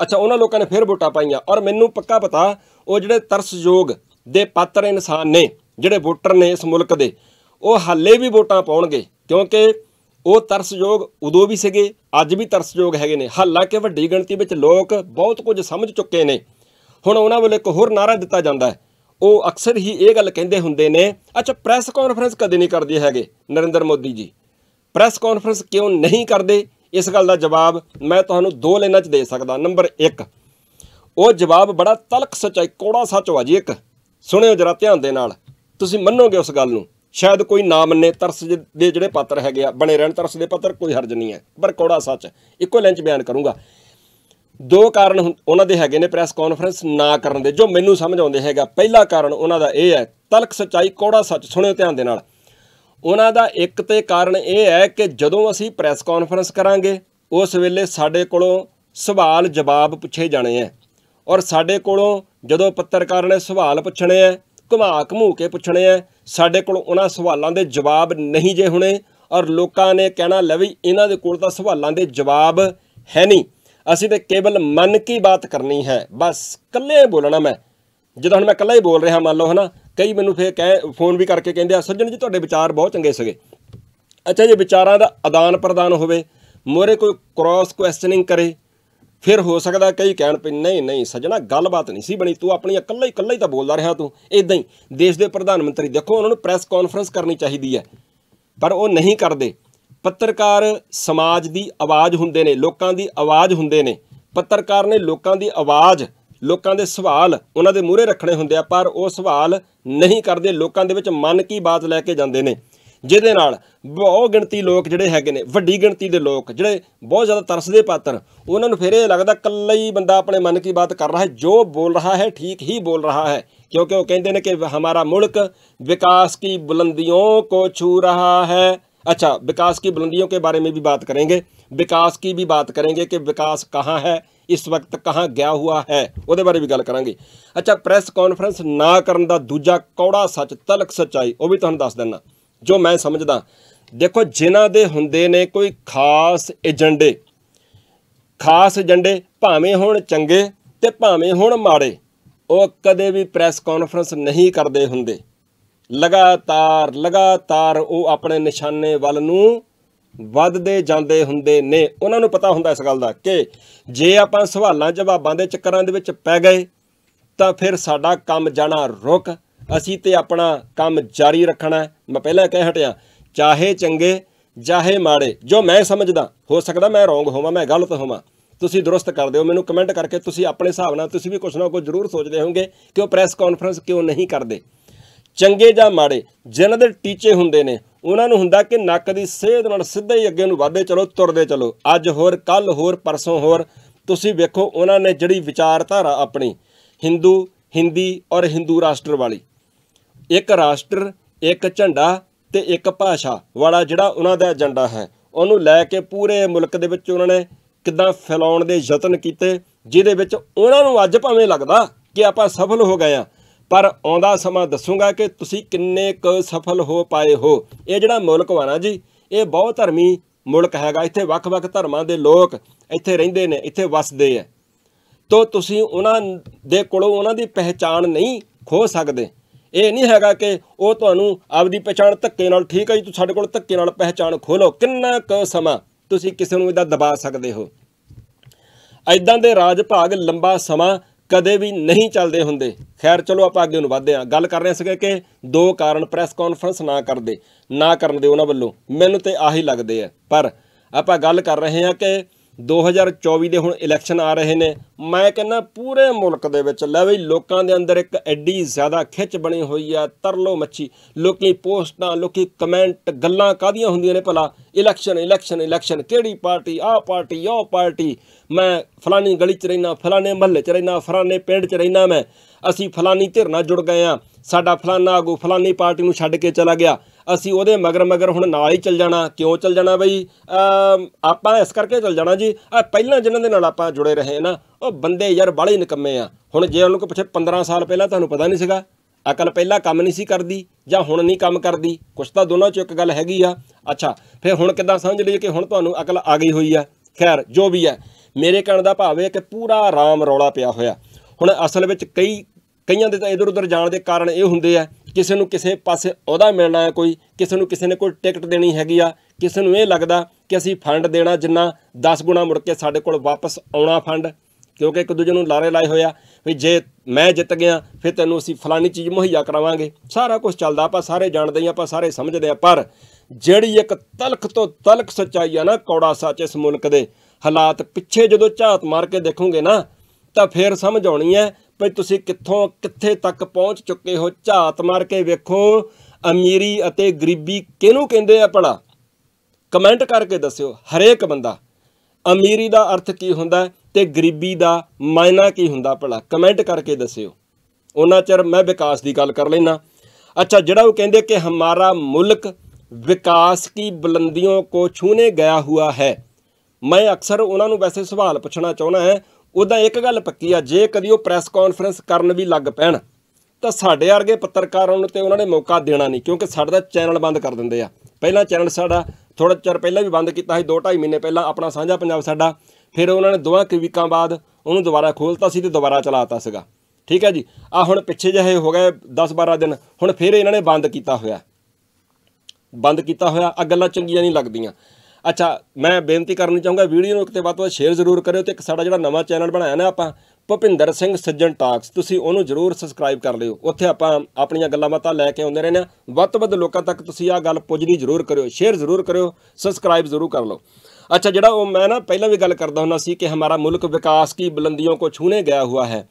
ਅੱਛਾ ਉਹਨਾਂ ਲੋਕਾਂ ਨੇ ਫੇਰ ਵੋਟਾਂ ਪਾਈਆਂ ਔਰ ਮੈਨੂੰ ਪੱਕਾ ਪਤਾ ਉਹ ਜਿਹੜੇ ਤਰਸਯੋਗ ਦੇ ਪਾਤਰ ਇਨਸਾਨ ਨੇ ਜਿਹੜੇ ਵੋਟਰ ਨੇ ਇਸ ਮੁਲਕ ਦੇ ਉਹ ਹਾਲੇ ਵੀ ਵੋਟਾਂ ਪਾਉਣਗੇ ਕਿਉਂਕਿ ਉਹ ਤਰਸਯੋਗ ਉਦੋਂ ਵੀ ਸੀਗੇ ਅੱਜ ਵੀ ਤਰਸਯੋਗ ਹੈਗੇ ਨੇ ਹਾਲਾਂਕਿ ਵੱਡੀ ਗਿਣਤੀ ਵਿੱਚ ਲੋਕ ਬਹੁਤ ਕੁਝ ਸਮਝ ਚੁੱਕੇ ਨੇ ਹੁਣ ਉਹਨਾਂ ਵੱਲੋਂ ਇੱਕ ਹੋਰ ਨਾਰਾ ਦਿੱਤਾ ਜਾਂਦਾ ਹੈ ਉਹ ਅਕਸਰ ਹੀ ਇਹ ਗੱਲ ਕਹਿੰਦੇ ਹੁੰਦੇ ਨੇ ਅੱਛਾ ਪ੍ਰੈਸ ਕਾਨਫਰੰਸ ਕਦੇ ਨਹੀਂ ਕਰਦੇ ਹੈਗੇ ਨਰਿੰਦਰ ਮੋਦੀ ਜੀ ਪ੍ਰੈਸ ਕਾਨਫਰੰਸ ਕਿਉਂ ਨਹੀਂ ਕਰਦੇ ਇਸ ਗੱਲ ਦਾ ਜਵਾਬ ਮੈਂ ਤੁਹਾਨੂੰ ਦੋ ਲਾਈਨਾਂ 'ਚ ਦੇ ਸਕਦਾ ਨੰਬਰ 1 ਉਹ ਜਵਾਬ ਬੜਾ ਤਲਕ ਸੱਚਾਈ ਕੋੜਾ ਸੱਚ ਵਾ ਜੀ ਇੱਕ ਸੁਣਿਓ ਜਰਾ ਧਿਆਨ ਦੇ ਨਾਲ ਤੁਸੀਂ ਮੰਨੋਗੇ ਉਸ ਗੱਲ ਨੂੰ ਸ਼ਾਇਦ ਕੋਈ ਨਾ ਮੰਨੇ ਤਰਸ ਦੇ ਜਿਹੜੇ ਪਾਤਰ ਹੈਗੇ ਆ ਬਣੇ ਰਹਿਣ ਤਰਸ ਦੇ ਪਾਤਰ ਕੋਈ ਹਰਜ ਨਹੀਂ ਹੈ ਪਰ ਕੋੜਾ ਸੱਚ ਇੱਕੋ ਲੈਂਚ ਬਿਆਨ ਕਰੂੰਗਾ ਦੋ ਕਾਰਨ ਉਹਨਾਂ ਦੇ ਹੈਗੇ ਨੇ ਪ੍ਰੈਸ ਕਾਨਫਰੰਸ ਨਾ ਕਰਨ ਦੇ ਜੋ ਮੈਨੂੰ ਸਮਝ ਆਉਂਦੇ ਹੈਗਾ ਪਹਿਲਾ ਕਾਰਨ ਉਹਨਾਂ ਦਾ ਇਹ ਹੈ ਤਲਕ ਸਚਾਈ ਕੋੜਾ ਸੱਚ ਸੁਣਿਓ ਧਿਆਨ ਦੇ ਨਾਲ ਉਹਨਾਂ ਦਾ ਇੱਕ ਤੇ ਕਾਰਨ ਇਹ ਹੈ ਕਿ ਜਦੋਂ ਅਸੀਂ ਪ੍ਰੈਸ ਕਾਨਫਰੰਸ ਕਰਾਂਗੇ ਉਸ ਵੇਲੇ ਸਾਡੇ ਕੋਲੋਂ ਸਵਾਲ ਜਵਾਬ ਪੁੱਛੇ ਜਾਣੇ ਆ ਔਰ ਸਾਡੇ ਕੋਲੋਂ ਜਦੋਂ ਪੱਤਰਕਾਰ ਨੇ ਸਵਾਲ ਪੁੱਛਣੇ ਆ ਘੁਮਾ ਘਮੂ ਕੇ ਪੁੱਛਣੇ ਆ ਸਾਡੇ ਕੋਲ ਉਹਨਾਂ ਸਵਾਲਾਂ ਦੇ ਜਵਾਬ ਨਹੀਂ ਜੇ ਹੁਣੇ ਔਰ ਲੋਕਾਂ ਨੇ ਕਹਿਣਾ ਲੈ ਵੀ ਇਹਨਾਂ ਦੇ ਕੋਲ ਤਾਂ ਸਵਾਲਾਂ ਦੇ ਜਵਾਬ ਹੈ ਨਹੀਂ ਅਸੀਂ ਤੇ ਕੇਵਲ ਮਨ ਕੀ ਬਾਤ ਕਰਨੀ ਹੈ ਬਸ ਕੱਲੇ ਬੋਲਣਾ ਮੈਂ ਜਦੋਂ ਹੁਣ ਮੈਂ ਕੱਲਾ ਹੀ ਬੋਲ ਰਿਹਾ ਮੰਨ ਲਓ ਹਨਾ ਕਈ ਮੈਨੂੰ ਫੇਰ ਕਹਿ ਫੋਨ ਵੀ ਕਰਕੇ ਕਹਿੰਦੇ ਆ ਸੱਜਣ ਜੀ ਤੁਹਾਡੇ ਵਿਚਾਰ ਬਹੁਤ ਚੰਗੇ ਸਗੇ ਅੱਛਾ ਜੇ ਵਿਚਾਰਾਂ ਦਾ ਆਦਾਨ ਪ੍ਰਦਾਨ ਹੋਵੇ ਮੋਰੇ ਕੋਈ ਕ੍ਰਾਸ ਕੁਐਸਚਨਿੰਗ ਕਰੇ ਫਿਰ ਹੋ ਸਕਦਾ ਕਈ ਕਹਿਣ ਪਈ ਨਹੀਂ ਨਹੀਂ ਸੱਜਣਾ ਗੱਲਬਾਤ ਨਹੀਂ ਸੀ ਬਣੀ ਤੂੰ ਆਪਣੀ ਇਕੱਲਾ ਹੀ ਇਕੱਲਾ ਹੀ ਤਾਂ ਬੋਲਦਾ ਰਿਹਾ ਤੂੰ ਇਦਾਂ ਹੀ ਦੇਸ਼ ਦੇ ਪ੍ਰਧਾਨ ਮੰਤਰੀ ਦੇਖੋ ਉਹਨਾਂ ਨੂੰ ਪ੍ਰੈਸ ਕਾਨਫਰੰਸ ਕਰਨੀ ਚਾਹੀਦੀ ਹੈ ਪਰ ਉਹ ਨਹੀਂ ਕਰਦੇ ਪੱਤਰਕਾਰ ਸਮਾਜ ਦੀ ਆਵਾਜ਼ ਹੁੰਦੇ ਨੇ ਲੋਕਾਂ ਦੀ ਆਵਾਜ਼ ਹੁੰਦੇ ਨੇ ਪੱਤਰਕਾਰ ਨੇ ਲੋਕਾਂ ਦੀ ਆਵਾਜ਼ ਲੋਕਾਂ ਦੇ ਸਵਾਲ ਉਹਨਾਂ ਦੇ ਮੂਹਰੇ ਰੱਖਣੇ ਹੁੰਦੇ ਆ ਪਰ ਉਹ ਸਵਾਲ ਨਹੀਂ ਕਰਦੇ ਲੋਕਾਂ ਦੇ ਵਿੱਚ ਮਨ ਕੀ ਬਾਤ ਲੈ ਕੇ ਜਾਂਦੇ ਨੇ ਜਿਹਦੇ ਨਾਲ ਬਹੁ ਗਿਣਤੀ ਲੋਕ ਜਿਹੜੇ ਹੈਗੇ ਨੇ ਵੱਡੀ ਗਿਣਤੀ ਦੇ ਲੋਕ ਜਿਹੜੇ ਬਹੁਤ ਜ਼ਿਆਦਾ ਤਰਸਦੇ ਪਾਤਰ ਉਹਨਾਂ ਨੂੰ ਫਿਰ ਇਹ ਲੱਗਦਾ ਕੱਲਾ ਹੀ ਬੰਦਾ ਆਪਣੇ ਮਨ ਕੀ ਬਾਤ ਕਰ ਰਹਾ ਹੈ ਜੋ ਬੋਲ ਰਹਾ ਹੈ ਠੀਕ ਹੀ ਬੋਲ ਰਹਾ ਹੈ ਕਿਉਂਕਿ ਉਹ ਕਹਿੰਦੇ ਨੇ ਕਿ ਹਮਾਰਾ ਮੁਲਕ ਵਿਕਾਸ ਕੀ ਬੁਲੰਦੀਆਂ ਕੋ ਛੂ ਰਹਾ ਹੈ ਅੱਛਾ ਵਿਕਾਸ ਕੀ ਬੁਲੰਦੀਆਂ ਕੇ ਬਾਰੇ ਮੇ ਵੀ ਬਾਤ ਕਰਾਂਗੇ ਵਿਕਾਸ ਕੀ ਵੀ ਬਾਤ ਕਰਾਂਗੇ ਕਿ ਵਿਕਾਸ ਕਹਾਂ ਹੈ ਇਸ ਵਕਤ ਕਹਾਂ ਗਿਆ ਹੁਆ ਹੈ ਉਹਦੇ ਬਾਰੇ ਵੀ ਗੱਲ ਕਰਾਂਗੇ ਅੱਛਾ ਪ੍ਰੈਸ ਕਾਨਫਰੰਸ ਨਾ ਕਰਨ ਦਾ ਦੂਜਾ ਕੌੜਾ ਸੱਚ ਤਲਕ ਸਚਾਈ ਉਹ ਵੀ ਤੁਹਾਨੂੰ ਦੱਸ ਦਿੰਨਾ ਜੋ ਮੈਂ ਸਮਝਦਾ ਦੇਖੋ ਜਿਨ੍ਹਾਂ ਦੇ ਹੁੰਦੇ ਨੇ ਕੋਈ ਖਾਸ ਏਜੰਡੇ ਖਾਸ ਏਜੰਡੇ ਭਾਵੇਂ ਹੁਣ ਚੰਗੇ ਤੇ ਭਾਵੇਂ ਹੁਣ ਮਾੜੇ ਉਹ ਕਦੇ ਵੀ ਪ੍ਰੈਸ ਕਾਨਫਰੰਸ ਨਹੀਂ ਕਰਦੇ ਹੁੰਦੇ ਲਗਾਤਾਰ ਲਗਾਤਾਰ ਉਹ ਆਪਣੇ ਨਿਸ਼ਾਨੇ ਵੱਲ ਨੂੰ ਵੱਧਦੇ ਜਾਂਦੇ ਹੁੰਦੇ ਨੇ ਉਹਨਾਂ ਨੂੰ ਪਤਾ ਹੁੰਦਾ ਇਸ ਗੱਲ ਦਾ ਕਿ ਜੇ ਆਪਾਂ ਸਵਾਲਾਂ ਜਵਾਬਾਂ ਦੇ ਚੱਕਰਾਂ ਦੇ ਵਿੱਚ ਪੈ ਗਏ ਤਾਂ ਫਿਰ ਸਾਡਾ ਕੰਮ ਜਾਣਾ ਰੁਕ ਅਸੀਂ ਤੇ ਆਪਣਾ ਕੰਮ ਜਾਰੀ ਰੱਖਣਾ ਮੈਂ ਪਹਿਲਾਂ ਕਹਿ ਹਟਿਆ ਚਾਹੇ ਚੰਗੇ ਚਾਹੇ ਮਾੜੇ ਜੋ ਮੈਂ ਸਮਝਦਾ ਹੋ ਸਕਦਾ ਮੈਂ ਰੋਂਗ ਹੋਵਾਂ ਮੈਂ ਗਲਤ ਹੋਵਾਂ ਤੁਸੀਂ ਦਰੁਸਤ ਕਰ ਦਿਓ ਮੈਨੂੰ ਕਮੈਂਟ ਕਰਕੇ ਤੁਸੀਂ ਆਪਣੇ ਹਿਸਾਬ ਨਾਲ ਤੁਸੀਂ ਵੀ ਕੁਝ ਨਾ ਕੁਝ ਜ਼ਰੂਰ ਸੋਚਦੇ ਹੋਵੋਗੇ ਕਿ ਉਹ ਪ੍ਰੈਸ ਕਾਨਫਰੰਸ ਕਿਉਂ ਨਹੀਂ ਕਰਦੇ ਚੰਗੇ ਜਾਂ ਮਾੜੇ ਜਿਨ੍ਹਾਂ ਦੇ ਟੀਚੇ ਹੁੰਦੇ ਨੇ ਉਹਨਾਂ ਨੂੰ ਹੁੰਦਾ ਕਿ ਨੱਕ ਦੀ ਸੇਧ ਨਾਲ ਸਿੱਧਾ ਹੀ ਅੱਗੇ ਨੂੰ ਵਧਦੇ ਚਲੋ ਤੁਰਦੇ ਚਲੋ ਅੱਜ ਹੋਰ ਕੱਲ ਹੋਰ ਪਰਸੋਂ ਹੋਰ ਤੁਸੀਂ ਵੇਖੋ ਉਹਨਾਂ ਨੇ ਜਿਹੜੀ ਵਿਚਾਰਧਾਰਾ ਆਪਣੀ ਹਿੰਦੂ ਹਿੰਦੀ ਔਰ ਹਿੰਦੂ ਰਾਸ਼ਟਰ ਵਾਲੀ ਇੱਕ ਰਾਸ਼ਟਰ ਇੱਕ ਝੰਡਾ ਤੇ ਇੱਕ ਭਾਸ਼ਾ ਵਾਲਾ ਜਿਹੜਾ ਉਹਨਾਂ ਦਾ ਏਜੰਡਾ ਹੈ ਉਹਨੂੰ ਲੈ ਕੇ ਪੂਰੇ ਮੁਲਕ ਦੇ ਵਿੱਚ ਉਹਨਾਂ ਨੇ ਕਿੱਦਾਂ ਫੈਲਾਉਣ ਦੇ ਯਤਨ ਕੀਤੇ ਜਿਹਦੇ ਵਿੱਚ ਉਹਨਾਂ ਨੂੰ ਅੱਜ ਭਾਵੇਂ ਲੱਗਦਾ ਕਿ ਆਪਾਂ ਸਫਲ ਹੋ ਗਏ ਆ ਪਰ ਆਉਂਦਾ ਸਮਾਂ ਦੱਸੂਗਾ ਕਿ ਤੁਸੀਂ ਕਿੰਨੇ ਕੁ ਸਫਲ ਹੋ ਪਾਏ ਹੋ ਇਹ ਜਿਹੜਾ ਮੁਲਕ ਵਾਣਾ ਜੀ ਇਹ ਬਹੁਤ ਧਰਮੀ ਮੁਲਕ ਹੈਗਾ ਇੱਥੇ ਵੱਖ-ਵੱਖ ਧਰਮਾਂ ਦੇ ਲੋਕ ਇੱਥੇ ਰਹਿੰਦੇ ਨੇ ਇੱਥੇ ਵੱਸਦੇ ਆ ਤੋ ਤੁਸੀਂ ਉਹਨਾਂ ਦੇ ਕੋਲੋਂ ਉਹਨਾਂ ਦੀ ਪਹਿਚਾਣ ਨਹੀਂ ਖੋ ਸਕਦੇ ਇਹ ਨਹੀਂ ਹੈਗਾ ਕਿ ਉਹ ਤੁਹਾਨੂੰ ਆਪਦੀ ਪਛਾਣ ਧੱਕੇ ਨਾਲ ਠੀਕ ਹੈ ਜੀ ਤੂੰ ਸਾਡੇ ਕੋਲ ਧੱਕੇ ਨਾਲ ਪਹਿਚਾਣ ਖੋਲੋ ਕਿੰਨਾ ਕੁ ਸਮਾਂ ਤੁਸੀਂ ਕਿਸੇ ਨੂੰ ਇਹਦਾ ਦਬਾ ਸਕਦੇ ਹੋ ਐਦਾਂ ਦੇ ਰਾਜ ਭਾਗ ਲੰਬਾ ਸਮਾਂ ਕਦੇ ਵੀ ਨਹੀਂ ਚੱਲਦੇ ਹੁੰਦੇ ਖੈਰ ਚਲੋ ਆਪਾਂ ਅੱਗੇ ਨੂੰ ਵਧਦੇ ਹਾਂ ਗੱਲ ਕਰ ਰਹੇ ਸੀਗੇ ਕਿ ਦੋ ਕਾਰਨ ਪ੍ਰੈਸ ਕਾਨਫਰੰਸ ਨਾ ਕਰਦੇ ਨਾ ਕਰਨ ਦੇ ਉਹਨਾਂ ਵੱਲੋਂ ਮੈਨੂੰ ਤੇ ਆਹੀ ਲੱਗਦੇ ਆ ਪਰ ਆਪਾਂ ਗੱਲ ਕਰ ਰਹੇ ਹਾਂ ਕਿ 2024 ਦੇ ਹੁਣ ਇਲੈਕਸ਼ਨ ਆ ਰਹੇ ਨੇ ਮੈਂ ਕਹਿੰਦਾ ਪੂਰੇ ਮੁਲਕ ਦੇ ਵਿੱਚ ਲੈ ਬਈ ਲੋਕਾਂ ਦੇ ਅੰਦਰ ਇੱਕ ਐਡੀ ਜ਼ਿਆਦਾ ਖਿੱਚ ਬਣੀ ਹੋਈ ਆ ਤਰਲੋ ਮੱਛੀ ਲੋਕੀ ਪੋਸਟਾਂ ਲੋਕੀ ਕਮੈਂਟ ਗੱਲਾਂ ਕਾਦੀਆਂ ਹੁੰਦੀਆਂ ਨੇ ਭਲਾ ਇਲੈਕਸ਼ਨ ਇਲੈਕਸ਼ਨ ਇਲੈਕਸ਼ਨ ਕਿਹੜੀ ਪਾਰਟੀ ਆ ਪਾਰਟੀ ਉਹ ਪਾਰਟੀ ਮੈਂ ਫਲਾਨੀ ਗਲੀ 'ਚ ਰਹਿਣਾ ਫਲਾਨੇ ਮਹੱਲੇ 'ਚ ਰਹਿਣਾ ਫਲਾਨੇ ਪਿੰਡ 'ਚ ਰਹਿਣਾ ਮੈਂ ਅਸੀਂ ਫਲਾਨੀ ਧਿਰ ਨਾਲ ਜੁੜ ਗਏ ਆ ਸਾਡਾ ਫਲਾਨਾ ਆਗੂ ਫਲਾਨੀ ਪਾਰਟੀ ਨੂੰ ਛੱਡ ਕੇ ਚਲਾ ਗਿਆ ਅਸੀਂ ਉਹਦੇ ਮਗਰ ਮਗਰ ਹੁਣ ਨਾਲ ਹੀ ਚੱਲ ਜਾਣਾ ਕਿਉਂ ਚੱਲ ਜਾਣਾ ਬਈ ਆਪਾਂ ਇਸ ਕਰਕੇ ਚੱਲ ਜਾਣਾ ਜੀ ਆ ਪਹਿਲਾਂ ਜਿਨ੍ਹਾਂ ਦੇ ਨਾਲ ਆਪਾਂ ਜੁੜੇ ਰਹੇ ਨਾ ਉਹ ਬੰਦੇ ਯਾਰ ਬਾਲੇ ਨਿਕੰਮੇ ਆ ਹੁਣ ਜੇ ਉਹਨਾਂ ਕੋ ਪਿੱਛੇ 15 ਸਾਲ ਪਹਿਲਾਂ ਤੁਹਾਨੂੰ ਪਤਾ ਨਹੀਂ ਸੀਗਾ ਅਕਲ ਪਹਿਲਾਂ ਕੰਮ ਨਹੀਂ ਸੀ ਕਰਦੀ ਜਾਂ ਹੁਣ ਨਹੀਂ ਕੰਮ ਕਰਦੀ ਕੁਛ ਤਾਂ ਦੋਨਾਂ 'ਚ ਇੱਕ ਗੱਲ ਹੈਗੀ ਆ ਅੱਛਾ ਫਿਰ ਹੁਣ ਕਿੱਦਾਂ ਸਮਝ ਲਈਏ ਕਿ ਹੁਣ ਤੁਹਾਨੂੰ ਅਕਲ ਆ ਗਈ ਹੋਈ ਆ ਖੈਰ ਜੋ ਵੀ ਹੈ ਮੇਰੇ ਕਹਿਣ ਦਾ ਭਾਵ ਕਿ ਪੂਰਾ ਰਾਮ ਰੌਲਾ ਪਿਆ ਹੋਇਆ ਹੁਣ ਅਸਲ ਵਿੱਚ ਕਈ ਕਈਆਂ ਦੇ ਤਾਂ ਇਧਰ ਉਧਰ ਜਾਣ ਦੇ ਕਾਰਨ ਇਹ ਹੁੰਦੇ ਆ ਕਿਸੇ ਨੂੰ ਕਿਸੇ ਪਾਸੇ ਅਹੁਦਾ ਮਿਲਣਾ ਹੈ ਕੋਈ ਕਿਸੇ ਨੂੰ ਕਿਸੇ ਨੇ ਕੋਈ ਟਿਕਟ ਦੇਣੀ ਹੈਗੀ ਆ ਕਿਸੇ ਨੂੰ ਇਹ ਲੱਗਦਾ ਕਿ ਅਸੀਂ ਫੰਡ ਦੇਣਾ ਜਿੰਨਾ 10 ਗੁਣਾ ਮੁੜ ਕੇ ਸਾਡੇ ਕੋਲ ਵਾਪਸ ਆਉਣਾ ਫੰਡ ਕਿਉਂਕਿ ਇੱਕ ਦੂਜੇ ਨੂੰ ਲਾਰੇ ਲਾਏ ਹੋਇਆ ਵੀ ਜੇ ਮੈਂ ਜਿੱਤ ਗਿਆ ਫਿਰ ਤੈਨੂੰ ਅਸੀਂ ਫਲਾਨੀ ਚੀਜ਼ ਮੁਹੱਈਆ ਕਰਾਵਾਂਗੇ ਸਾਰਾ ਕੁਝ ਚੱਲਦਾ ਆਪਾਂ ਸਾਰੇ ਜਾਣਦੇ ਹਾਂ ਆਪਾਂ ਸਾਰੇ ਸਮਝਦੇ ਹਾਂ ਪਰ ਜਿਹੜੀ ਇੱਕ ਤਲਖ ਤੋਂ ਤਲਖ ਸੱਚਾਈ ਆ ਨਾ ਕੌੜਾ ਸੱਚ ਇਸ ਮੁਲਕ ਦੇ ਹਾਲਾਤ ਪਿੱਛੇ ਜਦੋਂ ਝਾਤ ਮਾਰ ਕੇ ਦੇਖੋਗੇ ਨਾ ਤਾਂ ਫੇਰ ਸਮਝ ਆਉਣੀ ਹੈ ਵੀ ਤੁਸੀਂ ਕਿੱਥੋਂ ਕਿੱਥੇ ਤੱਕ ਪਹੁੰਚ ਚੁੱਕੇ ਹੋ ਝਾਤ ਮਾਰ ਕੇ ਵੇਖੋ ਅਮੀਰੀ ਅਤੇ ਗਰੀਬੀ ਕਿਹਨੂੰ ਕਹਿੰਦੇ ਆ ਭਲਾ ਕਮੈਂਟ ਕਰਕੇ ਦੱਸਿਓ ਹਰੇਕ ਬੰਦਾ ਅਮੀਰੀ ਦਾ ਅਰਥ ਕੀ ਹੁੰਦਾ ਤੇ ਗਰੀਬੀ ਦਾ ਮਾਇਨਾ ਕੀ ਹੁੰਦਾ ਭਲਾ ਕਮੈਂਟ ਕਰਕੇ ਦੱਸਿਓ ਉਹਨਾਂ ਚਿਰ ਮੈਂ ਵਿਕਾਸ ਦੀ ਗੱਲ ਕਰ ਲੈਣਾ ਅੱਛਾ ਜਿਹੜਾ ਉਹ ਕਹਿੰਦੇ ਕਿ ਹਮਾਰਾ ਮੁਲਕ ਵਿਕਾਸ ਕੀ ਬੁਲੰਦੀਆਂ ਕੋ ਛੂਨੇ ਗਿਆ ਹੁਆ ਹੈ ਮੈਂ ਅਕਸਰ ਉਹਨਾਂ ਨੂੰ ਵੈਸੇ ਸਵਾਲ ਪੁੱਛਣਾ ਚਾਹੁੰਦਾ ਹਾਂ ਉਹਦਾ ਇੱਕ ਗੱਲ ਪੱਕੀ ਆ ਜੇ ਕਦੀ ਉਹ ਪ੍ਰੈਸ ਕਾਨਫਰੰਸ ਕਰਨ ਵੀ ਲੱਗ ਪੈਣ ਤਾਂ ਸਾਡੇ ਵਰਗੇ ਪੱਤਰਕਾਰਾਂ ਨੂੰ ਤੇ ਉਹਨਾਂ ਨੇ ਮੌਕਾ ਦੇਣਾ ਨਹੀਂ ਕਿਉਂਕਿ ਸਾਡਾ ਚੈਨਲ ਬੰਦ ਕਰ ਦਿੰਦੇ ਆ ਪਹਿਲਾਂ ਚੈਨਲ ਸਾਡਾ ਥੋੜਾ ਚਿਰ ਪਹਿਲਾਂ ਵੀ ਬੰਦ ਕੀਤਾ ਸੀ 2-2.5 ਮਹੀਨੇ ਪਹਿਲਾਂ ਆਪਣਾ ਸਾਂਝਾ ਪੰਜਾਬ ਸਾਡਾ ਫਿਰ ਉਹਨਾਂ ਨੇ ਦੋਹਾਂ ਕਿਵਿਕਾਂ ਬਾਅਦ ਉਹਨੂੰ ਦੁਬਾਰਾ ਖੋਲਤਾ ਸੀ ਤੇ ਦੁਬਾਰਾ ਚਲਾਤਾ ਸੀਗਾ ਠੀਕ ਹੈ ਜੀ ਆ ਹੁਣ ਪਿੱਛੇ ਜਿਹੇ ਹੋ ਗਏ 10-12 ਦਿਨ ਹੁਣ ਫਿਰ ਇਹਨਾਂ ਨੇ ਬੰਦ ਕੀਤਾ ਹੋਇਆ ਬੰਦ ਕੀਤਾ ਹੋਇਆ ਆ ਗੱਲਾਂ ਚੰਗੀਆਂ ਨਹੀਂ ਲੱਗਦੀਆਂ ਅੱਛਾ ਮੈਂ ਬੇਨਤੀ ਕਰਨੀ ਚਾਹੂੰਗਾ ਵੀਡੀਓ ਨੂੰ ਇੱਕ ਤੇ ਵੱਧ ਤੋਂ ਵੱਧ ਸ਼ੇਅਰ ਜ਼ਰੂਰ ਕਰਿਓ ਤੇ ਇੱਕ ਸਾਡਾ ਜਿਹੜਾ ਨਵਾਂ ਚੈਨਲ ਬਣਾਇਆ ਨਾ ਆਪਾਂ ਭੁਪਿੰਦਰ ਸਿੰਘ ਸੱਜਣ ਟਾਕਸ ਤੁਸੀਂ ਉਹਨੂੰ ਜ਼ਰੂਰ ਸਬਸਕ੍ਰਾਈਬ ਕਰ ਲਿਓ ਉੱਥੇ ਆਪਾਂ ਆਪਣੀਆਂ ਗੱਲਾਂ ਬਾਤਾਂ ਲੈ ਕੇ ਆਉਂਦੇ ਰਹਿੰਦੇ ਆ ਵੱਧ ਤੋਂ ਵੱਧ ਲੋਕਾਂ ਤੱਕ ਤੁਸੀਂ ਆਹ ਗੱਲ ਪੁੱਜਣੀ ਜ਼ਰੂਰ ਕਰਿਓ ਸ਼ੇਅਰ ਜ਼ਰੂਰ ਕਰਿਓ ਸਬਸਕ੍ਰਾਈਬ ਜ਼ਰੂਰ ਕਰ ਲਓ ਅੱਛਾ ਜਿਹੜਾ ਉਹ ਮੈਂ ਨਾ ਪਹਿਲਾਂ ਵੀ ਗੱਲ ਕਰਦਾ ਹੁੰਦਾ ਸੀ ਕਿ ਹਮਾਰਾ ਮੁਲਕ ਵਿਕਾਸ ਕੀ ਬਲੰਦੀਆਂ ਕੋ ਛੂਨੇ ਗਿਆ ਹੁਆ ਹੈ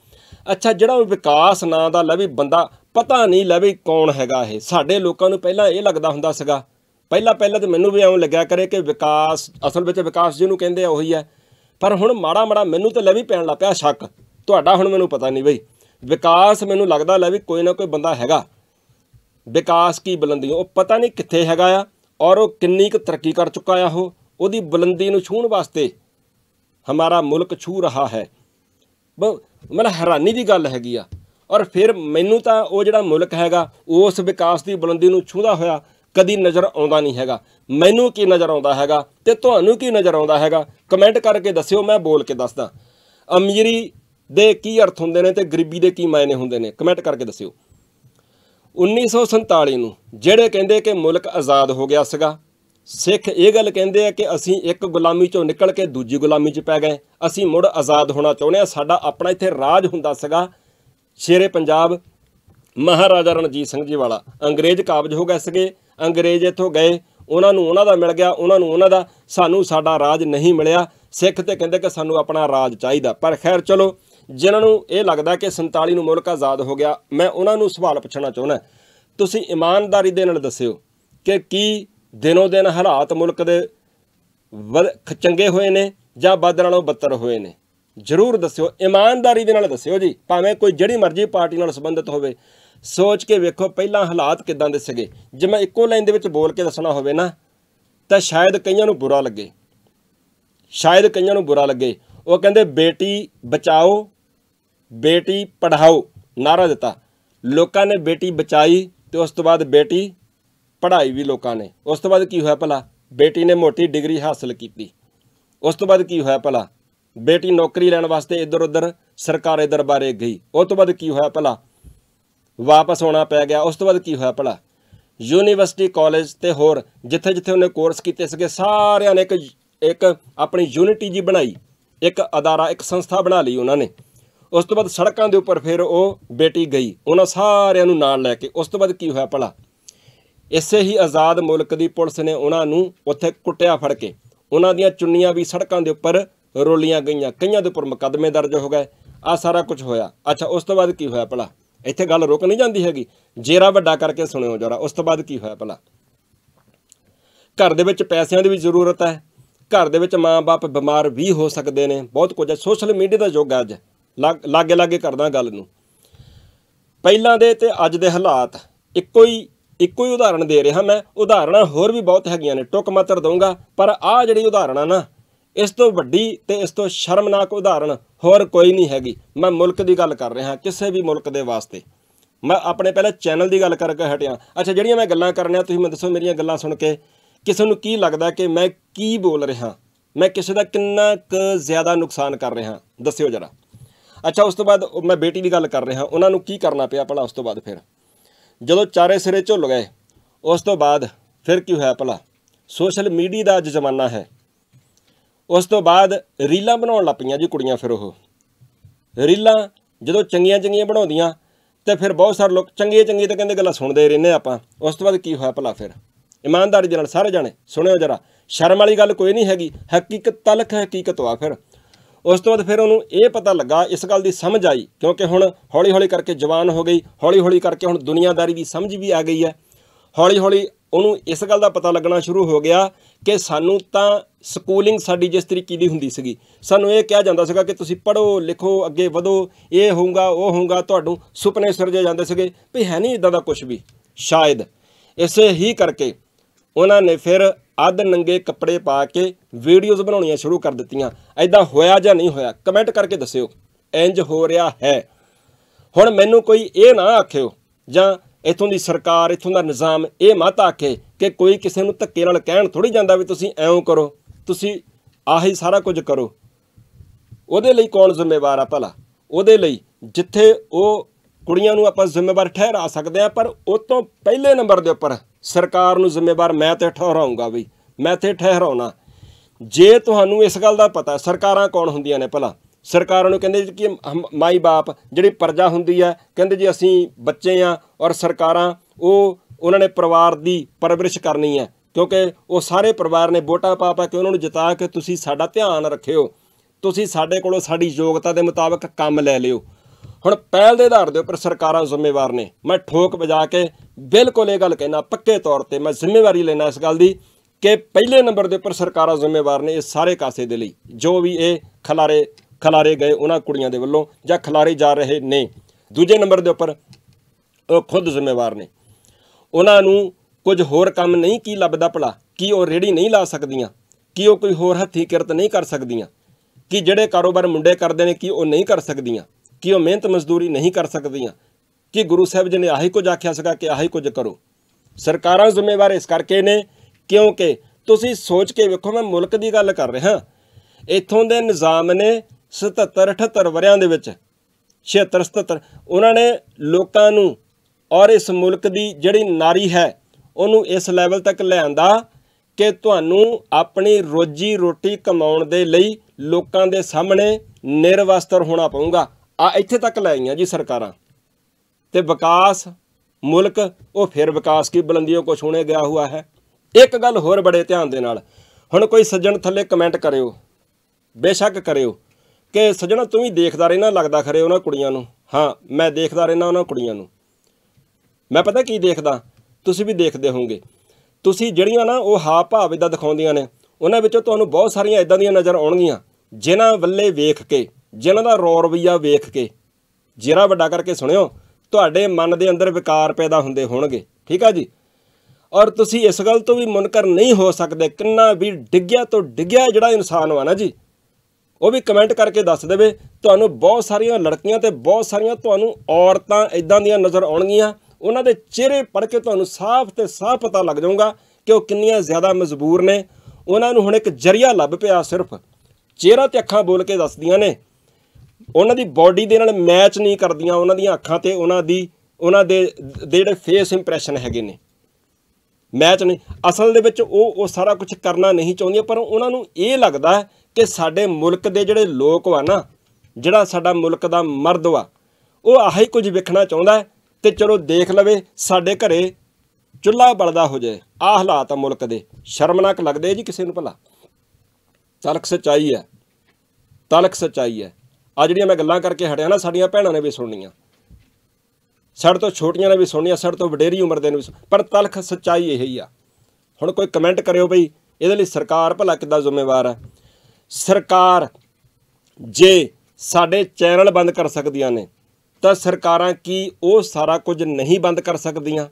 ਅੱਛਾ ਜਿਹੜਾ ਵਿਕਾਸ ਨਾਂ ਦਾ ਲੈ ਵੀ ਬੰਦਾ ਪਤਾ ਨਹੀਂ ਲੈ ਵੀ ਕੌਣ ਹੈਗਾ ਇਹ ਸਾਡੇ ਲੋਕਾਂ ਨੂੰ ਪਹਿਲਾਂ ਇਹ ਲੱਗਦਾ ਹੁੰਦਾ ਸੀਗਾ ਪਹਿਲਾਂ ਪਹਿਲਾਂ ਤੇ ਮੈਨੂੰ ਵੀ ਐਉਂ ਲੱਗਿਆ ਕਰੇ ਕਿ ਵਿਕਾਸ ਅਸਲ ਵਿੱਚ ਵਿਕਾਸ ਜਿਹਨੂੰ ਕਹਿੰਦੇ ਆ ਉਹੀ ਹੈ ਪਰ ਹੁਣ ਮਾੜਾ ਮਾੜਾ ਮੈਨੂੰ ਤਾਂ ਲੈ ਵੀ ਪੈਣ ਲੱਗ ਪਿਆ ਸ਼ੱਕ ਤੁਹਾਡਾ ਹੁਣ ਮੈਨੂੰ ਪਤਾ ਨਹੀਂ ਬਈ ਵਿਕਾਸ ਮੈਨੂੰ ਲੱਗਦਾ ਲੈ ਵੀ ਕੋਈ ਨਾ ਕੋਈ ਬੰਦਾ ਹੈਗਾ ਵਿਕਾਸ ਕੀ ਬੁਲੰਦੀ ਉਹ ਪਤਾ ਨਹੀਂ ਕਿੱਥੇ ਹੈਗਾ ਆ ਔਰ ਉਹ ਕਿੰਨੀ ਕੁ ਤਰੱਕੀ ਕਰ ਚੁੱਕਾ ਆ ਉਹ ਉਹਦੀ ਬੁਲੰਦੀ ਨੂੰ ਛੂਣ ਵਾਸਤੇ ਹਮਾਰਾ ਮੁਲਕ ਛੂ ਰਹਾ ਹੈ ਮਤਲਬ ਹੈਰਾਨੀ ਦੀ ਗੱਲ ਹੈਗੀ ਆ ਔਰ ਫਿਰ ਮੈਨੂੰ ਤਾਂ ਉਹ ਜਿਹੜਾ ਮੁਲਕ ਹੈਗਾ ਉਸ ਵਿਕਾਸ ਦੀ ਬੁਲੰਦੀ ਨੂੰ ਛੂਦਾ ਹੋਇਆ ਕਦੀ ਨਜ਼ਰ ਆਉਂਦਾ ਨਹੀਂ ਹੈਗਾ ਮੈਨੂੰ ਕੀ ਨਜ਼ਰ ਆਉਂਦਾ ਹੈਗਾ ਤੇ ਤੁਹਾਨੂੰ ਕੀ ਨਜ਼ਰ ਆਉਂਦਾ ਹੈਗਾ ਕਮੈਂਟ ਕਰਕੇ ਦੱਸਿਓ ਮੈਂ ਬੋਲ ਕੇ ਦੱਸਦਾ ਅਮੀਰੀ ਦੇ ਕੀ ਅਰਥ ਹੁੰਦੇ ਨੇ ਤੇ ਗਰੀਬੀ ਦੇ ਕੀ ਮਾਇਨੇ ਹੁੰਦੇ ਨੇ ਕਮੈਂਟ ਕਰਕੇ ਦੱਸਿਓ 1947 ਨੂੰ ਜਿਹੜੇ ਕਹਿੰਦੇ ਕਿ ਮੁਲਕ ਆਜ਼ਾਦ ਹੋ ਗਿਆ ਸੀਗਾ ਸਿੱਖ ਇਹ ਗੱਲ ਕਹਿੰਦੇ ਆ ਕਿ ਅਸੀਂ ਇੱਕ ਗੁਲਾਮੀ ਚੋਂ ਨਿਕਲ ਕੇ ਦੂਜੀ ਗੁਲਾਮੀ 'ਚ ਪੈ ਗਏ ਅਸੀਂ ਮੁੜ ਆਜ਼ਾਦ ਹੋਣਾ ਚਾਹੁੰਦੇ ਆ ਸਾਡਾ ਆਪਣਾ ਇੱਥੇ ਰਾਜ ਹੁੰਦਾ ਸੀਗਾ ਸ਼ੇਰੇ ਪੰਜਾਬ ਮਹਾਰਾਜਾ ਰਣਜੀਤ ਸਿੰਘ ਜੀ ਵਾਲਾ ਅੰਗਰੇਜ਼ ਕਾਬਜ ਹੋ ਗਏ ਸੀਗੇ ਅੰਗਰੇਜ਼ ਇੱਥੋਂ ਗਏ ਉਹਨਾਂ ਨੂੰ ਉਹਨਾਂ ਦਾ ਮਿਲ ਗਿਆ ਉਹਨਾਂ ਨੂੰ ਉਹਨਾਂ ਦਾ ਸਾਨੂੰ ਸਾਡਾ ਰਾਜ ਨਹੀਂ ਮਿਲਿਆ ਸਿੱਖ ਤੇ ਕਹਿੰਦੇ ਕਿ ਸਾਨੂੰ ਆਪਣਾ ਰਾਜ ਚਾਹੀਦਾ ਪਰ ਖੈਰ ਚਲੋ ਜਿਨ੍ਹਾਂ ਨੂੰ ਇਹ ਲੱਗਦਾ ਕਿ 47 ਨੂੰ ਮੁਲਕ ਆਜ਼ਾਦ ਹੋ ਗਿਆ ਮੈਂ ਉਹਨਾਂ ਨੂੰ ਸਵਾਲ ਪੁੱਛਣਾ ਚਾਹੁੰਦਾ ਤੁਸੀਂ ਇਮਾਨਦਾਰੀ ਦੇ ਨਾਲ ਦੱਸਿਓ ਕਿ ਕੀ ਦਿਨੋ ਦਿਨ ਹਾਲਾਤ ਮੁਲਕ ਦੇ ਚੰਗੇ ਹੋਏ ਨੇ ਜਾਂ ਬਦ ਨਾਲੋਂ ਬੱਤਰ ਹੋਏ ਨੇ ਜ਼ਰੂਰ ਦੱਸਿਓ ਇਮਾਨਦਾਰੀ ਦੇ ਨਾਲ ਦੱਸਿਓ ਜੀ ਭਾਵੇਂ ਕੋਈ ਜਿਹੜੀ ਮਰਜ਼ੀ ਪਾਰਟੀ ਨਾਲ ਸੰਬੰਧਿਤ ਹੋਵੇ ਸੋਚ ਕੇ ਵੇਖੋ ਪਹਿਲਾਂ ਹਾਲਾਤ ਕਿਦਾਂ ਦੇ ਸੀਗੇ ਜੇ ਮੈਂ ਇੱਕੋ ਲਾਈਨ ਦੇ ਵਿੱਚ ਬੋਲ ਕੇ ਦੱਸਣਾ ਹੋਵੇ ਨਾ ਤਾਂ ਸ਼ਾਇਦ ਕਈਆਂ ਨੂੰ ਬੁਰਾ ਲੱਗੇ ਸ਼ਾਇਦ ਕਈਆਂ ਨੂੰ ਬੁਰਾ ਲੱਗੇ ਉਹ ਕਹਿੰਦੇ ਬੇਟੀ ਬਚਾਓ ਬੇਟੀ ਪੜ੍ਹਾਓ ਨਾਰਾ ਦਿੱਤਾ ਲੋਕਾਂ ਨੇ ਬੇਟੀ ਬਚਾਈ ਤੇ ਉਸ ਤੋਂ ਬਾਅਦ ਬੇਟੀ ਪੜ੍ਹਾਈ ਵੀ ਲੋਕਾਂ ਨੇ ਉਸ ਤੋਂ ਬਾਅਦ ਕੀ ਹੋਇਆ ਭਲਾ ਬੇਟੀ ਨੇ ਮੋਟੀ ਡਿਗਰੀ ਹਾਸਲ ਕੀਤੀ ਉਸ ਤੋਂ ਬਾਅਦ ਕੀ ਹੋਇਆ ਭਲਾ ਬੇਟੀ ਨੌਕਰੀ ਲੈਣ ਵਾਸਤੇ ਇੱਧਰ ਉੱਧਰ ਸਰਕਾਰੀ ਦਰਬਾਰੇ ਗਈ ਉਸ ਤੋਂ ਬਾਅਦ ਕੀ ਹੋਇਆ ਭਲਾ ਵਾਪਸ ਆਉਣਾ ਪੈ ਗਿਆ ਉਸ ਤੋਂ ਬਾਅਦ ਕੀ ਹੋਇਆ ਭਲਾ ਯੂਨੀਵਰਸਿਟੀ ਕਾਲਜ ਤੇ ਹੋਰ ਜਿੱਥੇ ਜਿੱਥੇ ਉਹਨੇ ਕੋਰਸ ਕੀਤੇ ਸੀਗੇ ਸਾਰਿਆਂ ਨੇ ਇੱਕ ਇੱਕ ਆਪਣੀ ਯੂਨਿਟੀ ਜੀ ਬਣਾਈ ਇੱਕ ਅਦਾਰਾ ਇੱਕ ਸੰਸਥਾ ਬਣਾ ਲਈ ਉਹਨਾਂ ਨੇ ਉਸ ਤੋਂ ਬਾਅਦ ਸੜਕਾਂ ਦੇ ਉੱਪਰ ਫਿਰ ਉਹ ਬੇਟੀ ਗਈ ਉਹਨਾਂ ਸਾਰਿਆਂ ਨੂੰ ਨਾਲ ਲੈ ਕੇ ਉਸ ਤੋਂ ਬਾਅਦ ਕੀ ਹੋਇਆ ਭਲਾ ਇਸੇ ਹੀ ਆਜ਼ਾਦ ਮੁਲਕ ਦੀ ਪੁਲਿਸ ਨੇ ਉਹਨਾਂ ਨੂੰ ਉੱਥੇ ਕੁੱਟਿਆ ਫੜ ਕੇ ਉਹਨਾਂ ਦੀਆਂ ਚੁੰਨੀਆਂ ਵੀ ਸੜਕਾਂ ਦੇ ਉੱਪਰ ਰੋਲੀਆਂ ਗਈਆਂ ਕਈਆਂ ਦੇ ਉੱਪਰ ਮੁਕੱਦਮੇ ਦਰਜ ਹੋ ਗਏ ਆ ਸਾਰਾ ਕੁਝ ਹੋਇਆ ਅੱਛਾ ਉਸ ਤੋਂ ਬਾਅਦ ਕੀ ਹੋਇਆ ਭਲਾ ਇੱਥੇ ਗੱਲ ਰੁਕ ਨਹੀਂ ਜਾਂਦੀ ਹੈਗੀ ਜੇਰਾ ਵੱਡਾ ਕਰਕੇ ਸੁਣਿਓ ਜਰਾ ਉਸ ਤੋਂ ਬਾਅਦ ਕੀ ਹੋਇਆ ਭਲਾ ਘਰ ਦੇ ਵਿੱਚ ਪੈਸਿਆਂ ਦੀ ਵੀ ਜ਼ਰੂਰਤ ਹੈ ਘਰ ਦੇ ਵਿੱਚ ਮਾਂ-ਬਾਪ ਬਿਮਾਰ ਵੀ ਹੋ ਸਕਦੇ ਨੇ ਬਹੁਤ ਕੁਝ ਹੈ ਸੋਸ਼ਲ ਮੀਡੀਆ ਦਾ ਯੁੱਗ ਅੱਜ ਲਾਗੇ ਲਾਗੇ ਕਰਦਾ ਗੱਲ ਨੂੰ ਪਹਿਲਾਂ ਦੇ ਤੇ ਅੱਜ ਦੇ ਹਾਲਾਤ ਇੱਕੋ ਹੀ ਇੱਕੋ ਹੀ ਉਦਾਹਰਣ ਦੇ ਰਿਹਾ ਮੈਂ ਉਦਾਹਰਣਾਂ ਹੋਰ ਵੀ ਬਹੁਤ ਹੈਗੀਆਂ ਨੇ ਟੁਕ ਮਾਤਰ ਦਊਂਗਾ ਪਰ ਆਹ ਜਿਹੜੀ ਉਦਾਹਰਣਾਂ ਨਾ ਇਸ ਤੋਂ ਵੱਡੀ ਤੇ ਇਸ ਤੋਂ ਸ਼ਰਮਨਾਕ ਉਦਾਹਰਣ ਹੋਰ ਕੋਈ ਨਹੀਂ ਹੈਗੀ ਮੈਂ ਮੁਲਕ ਦੀ ਗੱਲ ਕਰ ਰਿਹਾ ਕਿਸੇ ਵੀ ਮੁਲਕ ਦੇ ਵਾਸਤੇ ਮੈਂ ਆਪਣੇ ਪਹਿਲੇ ਚੈਨਲ ਦੀ ਗੱਲ ਕਰਕੇ ਹਟਿਆ ਅੱਛਾ ਜਿਹੜੀਆਂ ਮੈਂ ਗੱਲਾਂ ਕਰਨੀਆਂ ਤੁਸੀਂ ਮੈਨੂੰ ਦੱਸੋ ਮੇਰੀਆਂ ਗੱਲਾਂ ਸੁਣ ਕੇ ਕਿਸੇ ਨੂੰ ਕੀ ਲੱਗਦਾ ਕਿ ਮੈਂ ਕੀ ਬੋਲ ਰਿਹਾ ਮੈਂ ਕਿਸੇ ਦਾ ਕਿੰਨਾ ਕੁ ਜ਼ਿਆਦਾ ਨੁਕਸਾਨ ਕਰ ਰਿਹਾ ਦੱਸਿਓ ਜਰਾ ਅੱਛਾ ਉਸ ਤੋਂ ਬਾਅਦ ਮੈਂ ਬੇਟੀ ਦੀ ਗੱਲ ਕਰ ਰਿਹਾ ਉਹਨਾਂ ਨੂੰ ਕੀ ਕਰਨਾ ਪਿਆ ਭਲਾ ਉਸ ਤੋਂ ਬਾਅਦ ਫਿਰ ਜਦੋਂ ਚਾਰੇ ਸਿਰੇ ਝੁੱਲ ਗਏ ਉਸ ਤੋਂ ਬਾਅਦ ਫਿਰ ਕੀ ਹੋਇਆ ਭਲਾ ਸੋਸ਼ਲ ਮੀਡੀਆ ਦਾ ਅੱਜ ਜ਼ਮਾਨਾ ਹੈ ਉਸ ਤੋਂ ਬਾਅਦ ਰੀਲਾਂ ਬਣਾਉਣ ਲੱਗ ਪਈਆਂ ਜੀ ਕੁੜੀਆਂ ਫਿਰ ਉਹ ਰੀਲਾਂ ਜਦੋਂ ਚੰਗੀਆਂ ਚੰਗੀਆਂ ਬਣਾਉਂਦੀਆਂ ਤੇ ਫਿਰ ਬਹੁਤ ਸਾਰੇ ਲੋਕ ਚੰਗੇ ਚੰਗੇ ਤਾਂ ਕਹਿੰਦੇ ਗੱਲਾਂ ਸੁਣਦੇ ਰਹਿੰਦੇ ਆਪਾਂ ਉਸ ਤੋਂ ਬਾਅਦ ਕੀ ਹੋਇਆ ਭਲਾ ਫਿਰ ਇਮਾਨਦਾਰੀ ਦੇ ਨਾਲ ਸਾਰੇ ਜਾਣੇ ਸੁਣਿਓ ਜਰਾ ਸ਼ਰਮ ਵਾਲੀ ਗੱਲ ਕੋਈ ਨਹੀਂ ਹੈਗੀ ਹਕੀਕਤ ਤਲਖ ਹਕੀਕਤ ਵਾ ਫਿਰ ਉਸ ਤੋਂ ਬਾਅਦ ਫਿਰ ਉਹਨੂੰ ਇਹ ਪਤਾ ਲੱਗਾ ਇਸ ਗੱਲ ਦੀ ਸਮਝ ਆਈ ਕਿਉਂਕਿ ਹੁਣ ਹੌਲੀ ਹੌਲੀ ਕਰਕੇ ਜਵਾਨ ਹੋ ਗਈ ਹੌਲੀ ਹੌਲੀ ਕਰਕੇ ਹੁਣ ਦੁਨੀਆਦਾਰੀ ਦੀ ਸਮਝ ਵੀ ਆ ਗਈ ਹੈ ਹੌਲੀ ਹੌਲੀ ਉਹਨੂੰ ਇਸ ਗੱਲ ਦਾ ਪਤਾ ਲੱਗਣਾ ਸ਼ੁਰੂ ਹੋ ਗਿਆ ਕਿ ਸਾਨੂੰ ਤਾਂ ਸਕੂਲਿੰਗ ਸਾਡੀ ਜਿਸ ਤਰੀਕੇ ਦੀ ਹੁੰਦੀ ਸੀਗੀ ਸਾਨੂੰ ਇਹ ਕਿਹਾ ਜਾਂਦਾ ਸੀਗਾ ਕਿ ਤੁਸੀਂ ਪੜੋ ਲਿਖੋ ਅੱਗੇ ਵਧੋ ਇਹ ਹੋਊਗਾ ਉਹ ਹੋਊਗਾ ਤੁਹਾਨੂੰ ਸੁਪਨੇ ਸਿਰਜੇ ਜਾਂਦੇ ਸੀਗੇ ਵੀ ਹੈ ਨਹੀਂ ਇਦਾਂ ਦਾ ਕੁਝ ਵੀ ਸ਼ਾਇਦ ਇਸੇ ਹੀ ਕਰਕੇ ਉਹਨਾਂ ਨੇ ਫਿਰ ਅੱਧ ਨੰਗੇ ਕੱਪੜੇ ਪਾ ਕੇ ਵੀਡੀਓਜ਼ ਬਣਾਉਣੀਆਂ ਸ਼ੁਰੂ ਕਰ ਦਿੱਤੀਆਂ ਐਦਾਂ ਹੋਇਆ ਜਾਂ ਨਹੀਂ ਹੋਇਆ ਕਮੈਂਟ ਕਰਕੇ ਦੱਸਿਓ ਇੰਜ ਹੋ ਰਿਹਾ ਹੈ ਹੁਣ ਮੈਨੂੰ ਕੋਈ ਇਹ ਨਾ ਆਖਿਓ ਜਾਂ ਇੱਥੋਂ ਦੀ ਸਰਕਾਰ ਇਥੋਂ ਦਾ ਨਿਜ਼ਾਮ ਇਹ ਮਤ ਆਖੇ ਕਿ ਕੋਈ ਕਿਸੇ ਨੂੰ ਧੱਕੇ ਨਾਲ ਕਹਿਣ ਥੋੜੀ ਜਾਂਦਾ ਵੀ ਤੁਸੀਂ ਐਂ ਕਰੋ ਤੁਸੀਂ ਆਹੀ ਸਾਰਾ ਕੁਝ ਕਰੋ ਉਹਦੇ ਲਈ ਕੌਣ ਜ਼ਿੰਮੇਵਾਰ ਆ ਭਲਾ ਉਹਦੇ ਲਈ ਜਿੱਥੇ ਉਹ ਕੁੜੀਆਂ ਨੂੰ ਆਪਾਂ ਜ਼ਿੰਮੇਵਾਰ ਠਹਿਰਾ ਸਕਦੇ ਆ ਪਰ ਉਸ ਤੋਂ ਪਹਿਲੇ ਨੰਬਰ ਦੇ ਉੱਪਰ ਸਰਕਾਰ ਨੂੰ ਜ਼ਿੰਮੇਵਾਰ ਮੈਂ ਤੇ ਠਹਿਰਾਉਂਗਾ ਵੀ ਮੈਂ ਤੇ ਠਹਿਰਾਉਣਾ ਜੇ ਤੁਹਾਨੂੰ ਇਸ ਗੱਲ ਦਾ ਪਤਾ ਸਰਕਾਰਾਂ ਕੌਣ ਹੁੰਦੀਆਂ ਨੇ ਭਲਾ ਸਰਕਾਰਾਂ ਨੂੰ ਕਹਿੰਦੇ ਕਿ ਮਾਈ ਬਾਪ ਜਿਹੜੀ ਪਰਜਾ ਹੁੰਦੀ ਹੈ ਕਹਿੰਦੇ ਜੀ ਅਸੀਂ ਬੱਚੇ ਆ ਔਰ ਸਰਕਾਰਾਂ ਉਹ ਉਹਨਾਂ ਨੇ ਪਰਿਵਾਰ ਦੀ ਪਰਵਰਿਸ਼ ਕਰਨੀ ਹੈ ਕਿਉਂਕਿ ਉਹ ਸਾਰੇ ਪਰਿਵਾਰ ਨੇ ਵੋਟਾਂ ਪਾ ਪਾ ਕੇ ਉਹਨਾਂ ਨੂੰ ਜਿਤਾ ਕੇ ਤੁਸੀਂ ਸਾਡਾ ਧਿਆਨ ਰੱਖਿਓ ਤੁਸੀਂ ਸਾਡੇ ਕੋਲੋਂ ਸਾਡੀ ਯੋਗਤਾ ਦੇ ਮੁਤਾਬਕ ਕੰਮ ਲੈ ਲਿਓ ਹੁਣ ਪਹਿਲ ਦੇ ਆਧਾਰ ਦੇ ਉੱਪਰ ਸਰਕਾਰਾਂ ਜ਼ਿੰਮੇਵਾਰ ਨੇ ਮੈਂ ਠੋਕ ਵਜਾ ਕੇ ਬਿਲਕੁਲ ਇਹ ਗੱਲ ਕਹਿਣਾ ਪੱਕੇ ਤੌਰ ਤੇ ਮੈਂ ਜ਼ਿੰਮੇਵਾਰੀ ਲੈਣਾ ਇਸ ਗੱਲ ਦੀ ਕਿ ਪਹਿਲੇ ਨੰਬਰ ਦੇ ਉੱਪਰ ਸਰਕਾਰਾਂ ਜ਼ਿੰਮੇਵਾਰ ਨੇ ਇਹ ਸਾਰੇ ਕਾਸੇ ਦੇ ਲਈ ਜੋ ਵੀ ਇਹ ਖਲਾਰੇ ਖਲਾਰੇ ਗਏ ਉਹਨਾਂ ਕੁੜੀਆਂ ਦੇ ਵੱਲੋਂ ਜਾਂ ਖਲਾਰੇ ਜਾ ਰਹੇ ਨੇ ਦੂਜੇ ਨੰਬਰ ਦੇ ਉੱਪਰ ਉਹ ਖੁਦ ਜ਼ਿੰਮੇਵਾਰ ਨੇ ਉਹਨਾਂ ਨੂੰ ਕੁਝ ਹੋਰ ਕੰਮ ਨਹੀਂ ਕੀ ਲੱਭਦਾ ਭਲਾ ਕੀ ਉਹ ਰੇੜੀ ਨਹੀਂ ਲਾ ਸਕਦੀਆਂ ਕੀ ਉਹ ਕੋਈ ਹੋਰ ਹੱਥੀ ਕਿਰਤ ਨਹੀਂ ਕਰ ਸਕਦੀਆਂ ਕੀ ਜਿਹੜੇ ਕਾਰੋਬਾਰ ਮੁੰਡੇ ਕਰਦੇ ਨੇ ਕੀ ਉਹ ਨਹੀਂ ਕਰ ਸਕਦੀਆਂ ਕੀ ਉਹ ਮਿਹਨਤ ਮਜ਼ਦੂਰੀ ਨਹੀਂ ਕਰ ਸਕਦੀਆਂ ਕਿ ਗੁਰੂ ਸਾਹਿਬ ਜੀ ਨੇ ਆਹੀ ਕੁਝ ਆਖਿਆ ਸੀਗਾ ਕਿ ਆਹੀ ਕੁਝ ਕਰੋ ਸਰਕਾਰਾਂ ਜ਼ਿੰਮੇਵਾਰ ਇਸ ਕਰਕੇ ਨੇ ਕਿਉਂਕਿ ਤੁਸੀਂ ਸੋਚ ਕੇ ਵੇਖੋ ਮੈਂ ਮੁਲਕ ਦੀ ਗੱਲ ਕਰ ਰਿਹਾ ਇੱਥੋਂ ਦੇ ਨਿਜ਼ਾਮ ਨੇ 77 78 ਵਰਿਆਂ ਦੇ ਵਿੱਚ 76 77 ਉਹਨਾਂ ਨੇ ਲੋਕਾਂ ਨੂੰ ਔਰ ਇਸ ਮੁਲਕ ਦੀ ਜਿਹੜੀ ਨਾਰੀ ਹੈ ਉਹਨੂੰ ਇਸ ਲੈਵਲ ਤੱਕ ਲਿਆਂਦਾ ਕਿ ਤੁਹਾਨੂੰ ਆਪਣੀ ਰੋਜੀ ਰੋਟੀ ਕਮਾਉਣ ਦੇ ਲਈ ਲੋਕਾਂ ਦੇ ਸਾਹਮਣੇ ਨਿਰਵਸਤਰ ਹੋਣਾ ਪਊਗਾ ਆ ਇੱਥੇ ਤੱਕ ਲੈ ਆਈਆਂ ਜੀ ਸਰਕਾਰਾਂ ਤੇ ਵਿਕਾਸ ਮੁਲਕ ਉਹ ਫਿਰ ਵਿਕਾਸ ਕੀ ਬੁਲੰਦੀਆਂ ਕੋ ਹੋਣੇ ਗਿਆ ਹੋਇਆ ਹੈ ਇੱਕ ਗੱਲ ਹੋਰ ਬੜੇ ਧਿਆਨ ਦੇ ਨਾਲ ਹੁਣ ਕੋਈ ਸੱਜਣ ਥੱਲੇ ਕਮੈਂਟ ਕਰਿਓ ਬੇਸ਼ੱਕ ਕਰਿਓ ਕਿ ਸੱਜਣਾ ਤੂੰ ਵੀ ਦੇਖਦਾ ਰਹਿਣਾ ਲੱਗਦਾ ਖਰੇ ਉਹਨਾਂ ਕੁੜੀਆਂ ਨੂੰ ਹਾਂ ਮੈਂ ਦੇਖਦਾ ਰਹਿਣਾ ਉਹਨਾਂ ਕੁੜੀਆਂ ਨੂੰ ਮੈਂ ਪਤਾ ਕੀ ਦੇਖਦਾ ਤੁਸੀਂ ਵੀ ਦੇਖਦੇ ਹੋਵੋਗੇ ਤੁਸੀਂ ਜਿਹੜੀਆਂ ਨਾ ਉਹ ਹਾ ਭਾਵ ਇਦਾਂ ਦਿਖਾਉਂਦੀਆਂ ਨੇ ਉਹਨਾਂ ਵਿੱਚੋਂ ਤੁਹਾਨੂੰ ਬਹੁਤ ਸਾਰੀਆਂ ਇਦਾਂ ਦੀਆਂ ਨਜ਼ਰ ਆਉਣਗੀਆਂ ਜਿਨ੍ਹਾਂ ਵੱਲੇ ਵੇਖ ਕੇ ਜਿਨ੍ਹਾਂ ਦਾ ਰੌ ਰਵਈਆ ਵੇਖ ਕੇ ਜਿਹੜਾ ਵੱਡਾ ਕਰਕੇ ਸੁਣਿਓ ਤੁਹਾਡੇ ਮਨ ਦੇ ਅੰਦਰ ਵਿਕਾਰ ਪੈਦਾ ਹੁੰਦੇ ਹੋਣਗੇ ਠੀਕ ਆ ਜੀ ਔਰ ਤੁਸੀਂ ਇਸ ਗੱਲ ਤੋਂ ਵੀ ਮੁਨਕਰ ਨਹੀਂ ਹੋ ਸਕਦੇ ਕਿੰਨਾ ਵੀ ਡਿੱਗਿਆ ਤੋਂ ਡਿੱਗਿਆ ਜਿਹੜਾ ਇਨਸਾਨ ਹੋਣਾ ਜੀ ਉਹ ਵੀ ਕਮੈਂਟ ਕਰਕੇ ਦੱਸ ਦੇਵੇ ਤੁਹਾਨੂੰ ਬਹੁਤ ਸਾਰੀਆਂ ਲੜਕੀਆਂ ਤੇ ਬਹੁਤ ਸਾਰੀਆਂ ਤੁਹਾਨੂੰ ਔਰਤਾਂ ਇਦਾਂ ਦੀਆਂ ਨਜ਼ਰ ਆਉਣਗੀਆਂ ਉਹਨਾਂ ਦੇ ਚਿਹਰੇ ਪੜ ਕੇ ਤੁਹਾਨੂੰ ਸਾਫ਼ ਤੇ ਸਾਫ਼ ਪਤਾ ਲੱਗ ਜਾਊਗਾ ਕਿ ਉਹ ਕਿੰਨੀਆਂ ਜ਼ਿਆਦਾ ਮਜਬੂਰ ਨੇ ਉਹਨਾਂ ਨੂੰ ਹੁਣ ਇੱਕ ਜਰੀਆ ਲੱਭ ਪਿਆ ਸਿਰਫ ਚਿਹਰਾ ਤੇ ਅੱਖਾਂ ਬੋਲ ਕੇ ਦੱਸਦੀਆਂ ਨੇ ਉਹਨਾਂ ਦੀ ਬਾਡੀ ਦੇ ਨਾਲ ਮੈਚ ਨਹੀਂ ਕਰਦੀਆਂ ਉਹਨਾਂ ਦੀਆਂ ਅੱਖਾਂ ਤੇ ਉਹਨਾਂ ਦੀ ਉਹਨਾਂ ਦੇ ਜਿਹੜੇ ਫੇਸ ਇੰਪ੍ਰੈਸ਼ਨ ਹੈਗੇ ਨੇ ਮੈਚ ਨਹੀਂ ਅਸਲ ਦੇ ਵਿੱਚ ਉਹ ਉਹ ਸਾਰਾ ਕੁਝ ਕਰਨਾ ਨਹੀਂ ਚਾਹੁੰਦੀਆਂ ਪਰ ਉਹਨਾਂ ਨੂੰ ਇਹ ਲੱਗਦਾ ਕਿ ਸਾਡੇ ਮੁਲਕ ਦੇ ਜਿਹੜੇ ਲੋਕ ਵਾ ਨਾ ਜਿਹੜਾ ਸਾਡਾ ਮੁਲਕ ਦਾ ਮਰਦ ਵਾ ਉਹ ਆਹੀ ਕੁਝ ਵੇਖਣਾ ਚਾਹੁੰਦਾ ਤੇ ਚਲੋ ਦੇਖ ਲਵੇ ਸਾਡੇ ਘਰੇ ਚੁੱਲ੍ਹਾ ਬਲਦਾ ਹੋ ਜਾਏ ਆ ਹਾਲਾਤ ਆ ਮੁਲਕ ਦੇ ਸ਼ਰਮਨਾਕ ਲੱਗਦੇ ਜੀ ਕਿਸੇ ਨੂੰ ਭਲਾ ਤਲਕ ਸਚਾਈ ਹੈ ਤਲਕ ਸਚਾਈ ਹੈ ਆ ਜਿਹੜੀਆਂ ਮੈਂ ਗੱਲਾਂ ਕਰਕੇ ਹਟਿਆ ਨਾ ਸਾਡੀਆਂ ਭੈਣਾਂ ਨੇ ਵੀ ਸੁਣਨੀਆਂ ਸਾਡੇ ਤੋਂ ਛੋਟੀਆਂ ਨੇ ਵੀ ਸੁਣਨੀਆਂ ਸਾਡੇ ਤੋਂ ਵਡੇਰੀ ਉਮਰ ਦੇ ਨੇ ਵੀ ਪਰ ਤਲਖ ਸਚਾਈ ਇਹ ਹੀ ਆ ਹੁਣ ਕੋਈ ਕਮੈਂਟ ਕਰਿਓ ਬਈ ਇਹਦੇ ਲਈ ਸਰਕਾਰ ਭਲਾ ਕਿੱਦਾਂ ਜ਼ਿੰਮੇਵਾਰ ਹੈ ਸਰਕਾਰ ਜੇ ਸਾਡੇ ਚੈਨਲ ਬੰਦ ਕਰ ਸਕਦੀਆਂ ਨੇ ਤਾਂ ਸਰਕਾਰਾਂ ਕੀ ਉਹ ਸਾਰਾ ਕੁਝ ਨਹੀਂ ਬੰਦ ਕਰ ਸਕਦੀਆਂ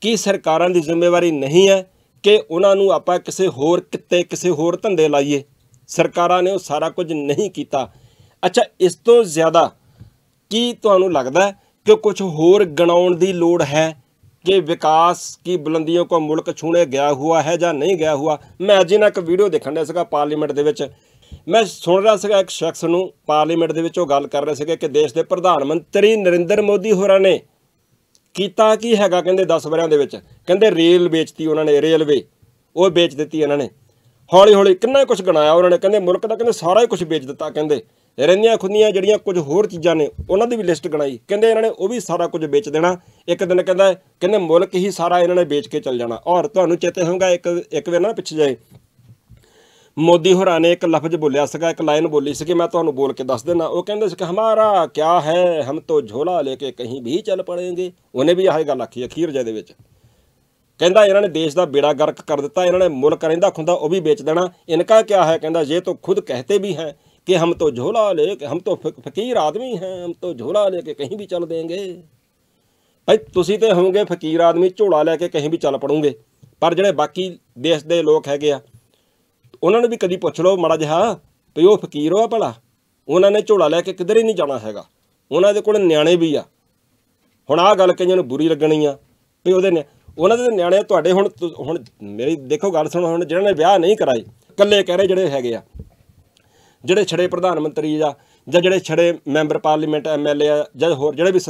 ਕੀ ਸਰਕਾਰਾਂ ਦੀ ਜ਼ਿੰਮੇਵਾਰੀ ਨਹੀਂ ਹੈ ਕਿ ਉਹਨਾਂ ਨੂੰ ਆਪਾਂ ਕਿਸੇ ਹੋਰ ਕਿਤੇ ਕਿਸੇ ਹੋਰ ਧੰਦੇ ਲਾਈਏ ਸਰਕਾਰਾਂ ਨੇ ਉਹ ਸਾਰਾ ਕੁਝ ਨਹੀਂ ਕੀਤਾ ਅੱਛਾ ਇਸ ਤੋਂ ਜ਼ਿਆਦਾ ਕੀ ਤੁਹਾਨੂੰ ਲੱਗਦਾ ਕਿ ਕੁਝ ਹੋਰ ਗਣਾਉਣ ਦੀ ਲੋੜ ਹੈ कि ਵਿਕਾਸ की ਬੁਲੰਦੀਆਂ ਕੋ ਮੁਲਕ ਛੂਣੇ ਗਿਆ ਹੁਆ ਹੈ ਜਾਂ ਨਹੀਂ ਗਿਆ ਹੁਆ ਮੈਂ ਅੱਜ ਇਹਨਾਂ ਇੱਕ ਵੀਡੀਓ ਦੇਖਣ ਦੇ ਸੀਗਾ ਪਾਰਲੀਮੈਂਟ ਦੇ ਵਿੱਚ ਮੈਂ ਸੁਣ ਰਿਹਾ ਸੀਗਾ ਇੱਕ ਸ਼ਖਸ ਨੂੰ ਪਾਰਲੀਮੈਂਟ ਦੇ ਵਿੱਚ ਉਹ ਗੱਲ ਕਰ ਰਹੇ ਸੀਗੇ ਕਿ ਦੇਸ਼ ਦੇ ਪ੍ਰਧਾਨ ਮੰਤਰੀ ਨਰਿੰਦਰ ਮੋਦੀ ਹੋਰਾਂ ਨੇ ਕੀਤਾ ਕੀ ਹੈਗਾ ਕਹਿੰਦੇ 10 ਵਰਿਆਂ ਦੇ ਵਿੱਚ ਕਹਿੰਦੇ ਰੇਲ ਵੇਚਤੀ ਉਹਨਾਂ ਨੇ ਰੇਲਵੇ ਉਹ ਵੇਚ ਦਿੱਤੀ ਇਹਨਾਂ ਨੇ ਹੌਲੀ ਹੌਲੀ ਕਿੰਨਾ ਕੁਝ ਗਣਾਇਆ ਉਹਨਾਂ ਨੇ ਕਹਿੰਦੇ ਮੁਲਕ ਦਾ ਕਹਿੰਦੇ ਸਾਰਾ ਹੀ ਕੁਝ ਵੇਚ ਦਿੱਤਾ ਕਹਿੰਦੇ ਰਹਿੰਦੀਆਂ ਖੁੰਦੀਆਂ ਜਿਹੜੀਆਂ ਕੁਝ ਹੋਰ ਚੀਜ਼ਾਂ ਨੇ ਉਹਨਾਂ ਦੀ ਵੀ ਲਿਸਟ ਬਣਾਈ ਕਹਿੰਦੇ ਇਹਨਾਂ ਨੇ ਉਹ ਵੀ ਸਾਰਾ ਕੁਝ ਵੇਚ ਦੇਣਾ ਇੱਕ ਦਿਨ ਕਹਿੰਦਾ ਕਹਿੰਦੇ ਮੁਲਕ ਹੀ ਸਾਰਾ ਇਹਨਾਂ ਨੇ ਵੇਚ ਕੇ ਚੱਲ ਜਾਣਾ ਔਰ ਤੁਹਾਨੂੰ ਚੇਤੇ ਹੋਊਗਾ ਇੱਕ ਇੱਕ ਵੇਰ ਨਾ ਪਿੱਛੇ ਜਾਏ ਮੋਦੀ ਹੋਰਾਂ ਨੇ ਇੱਕ ਲਫ਼ਜ਼ ਬੋਲਿਆ ਸੀਗਾ ਇੱਕ ਲਾਈਨ ਬੋਲੀ ਸੀ ਕਿ ਮੈਂ ਤੁਹਾਨੂੰ ਬੋਲ ਕੇ ਦੱਸ ਦੇਣਾ ਉਹ ਕਹਿੰਦੇ ਸੀ ਕਿ ਹਮਾਰਾ ਕਿਆ ਹੈ ਹਮ ਤੋ ਝੋਲਾ ਲੈ ਕੇ ਕਹੀਂ ਵੀ ਚੱਲ ਪੜੇਗੇ ਉਹਨੇ ਵੀ ਆਹੀ ਗੱਲ ਆਖੀ ਅਖੀਰ ਜੇ ਦੇ ਵਿੱਚ ਕਹਿੰਦਾ ਇਹਨਾਂ ਨੇ ਦੇਸ਼ ਦਾ ਬੇੜਾ ਗਰਕ ਕਰ ਦਿੱਤਾ ਇਹਨਾਂ ਨੇ ਮੁਲਕ ਰਹਿੰਦਾ ਖੁੰਦਾ ਉਹ ਵੀ ਵੇਚ ਦੇਣਾ ਇਨਕਾ ਕਿਆ ਹੈ ਕਹਿੰਦਾ ਜੇ ਤੋ ਖੁਦ ਕਹਤੇ ਵੀ ਹੈ ਕਿ ਹਮ ਤੋ ਝੋਲਾ ਲੈ ਕੇ ਹਮ ਤੋ ਫਕੀਰ ਆਦਮੀ ਹੈ ਹਮ ਤੋ ਝੋਲਾ ਲੈ ਕੇ ਕਹੀਂ ਵੀ ਚੱਲ ਦੇਂਗੇ ਭਾਈ ਤੁਸੀਂ ਤੇ ਹੋਵੋਗੇ ਫਕੀਰ ਆਦਮੀ ਝੋਲਾ ਲੈ ਕੇ ਕਹੀਂ ਵੀ ਚੱਲ ਪੜੋਗੇ ਪਰ ਜਿਹੜੇ ਬਾਕੀ ਦੇਸ਼ ਦੇ ਲੋਕ ਹੈਗੇ ਆ ਉਹਨਾਂ ਨੂੰ ਵੀ ਕਦੀ ਪੁੱਛ ਲਓ ਮੜਾ ਜਹਾ ਵੀ ਉਹ ਫਕੀਰ ਹੋਆ ਭਲਾ ਉਹਨਾਂ ਨੇ ਝੋਲਾ ਲੈ ਕੇ ਕਿਧਰੇ ਹੀ ਨਹੀਂ ਜਾਣਾ ਹੈਗਾ ਉਹਨਾਂ ਦੇ ਕੋਲ ਨਿਆਣੇ ਵੀ ਆ ਹੁਣ ਆ ਗੱਲ ਕਈਆਂ ਨੂੰ ਬੁਰੀ ਲੱਗਣੀ ਆ ਵੀ ਉਹਦੇ ਉਹਨਾਂ ਦੇ ਨਿਆਣੇ ਤੁਹਾਡੇ ਹੁਣ ਹੁਣ ਮੇਰੀ ਦੇਖੋ ਗੱਲ ਸੁਣੋ ਹੁਣ ਜਿਹਨਾਂ ਨੇ ਵਿਆਹ ਨਹੀਂ ਕਰਾਏ ਇਕੱਲੇ ਕਹਿ ਰਹੇ ਜਿਹੜੇ ਹੈਗੇ ਆ ਜਿਹੜੇ ਛੜੇ ਪ੍ਰਧਾਨ ਮੰਤਰੀ ਆ ਜਾਂ ਜਿਹੜੇ ਛੜੇ ਮੈਂਬਰ ਪਾਰਲੀਮੈਂਟ ਐਮਐਲਏ ਆ ਜਾਂ ਹੋਰ ਜਿਹੜੇ ਵੀ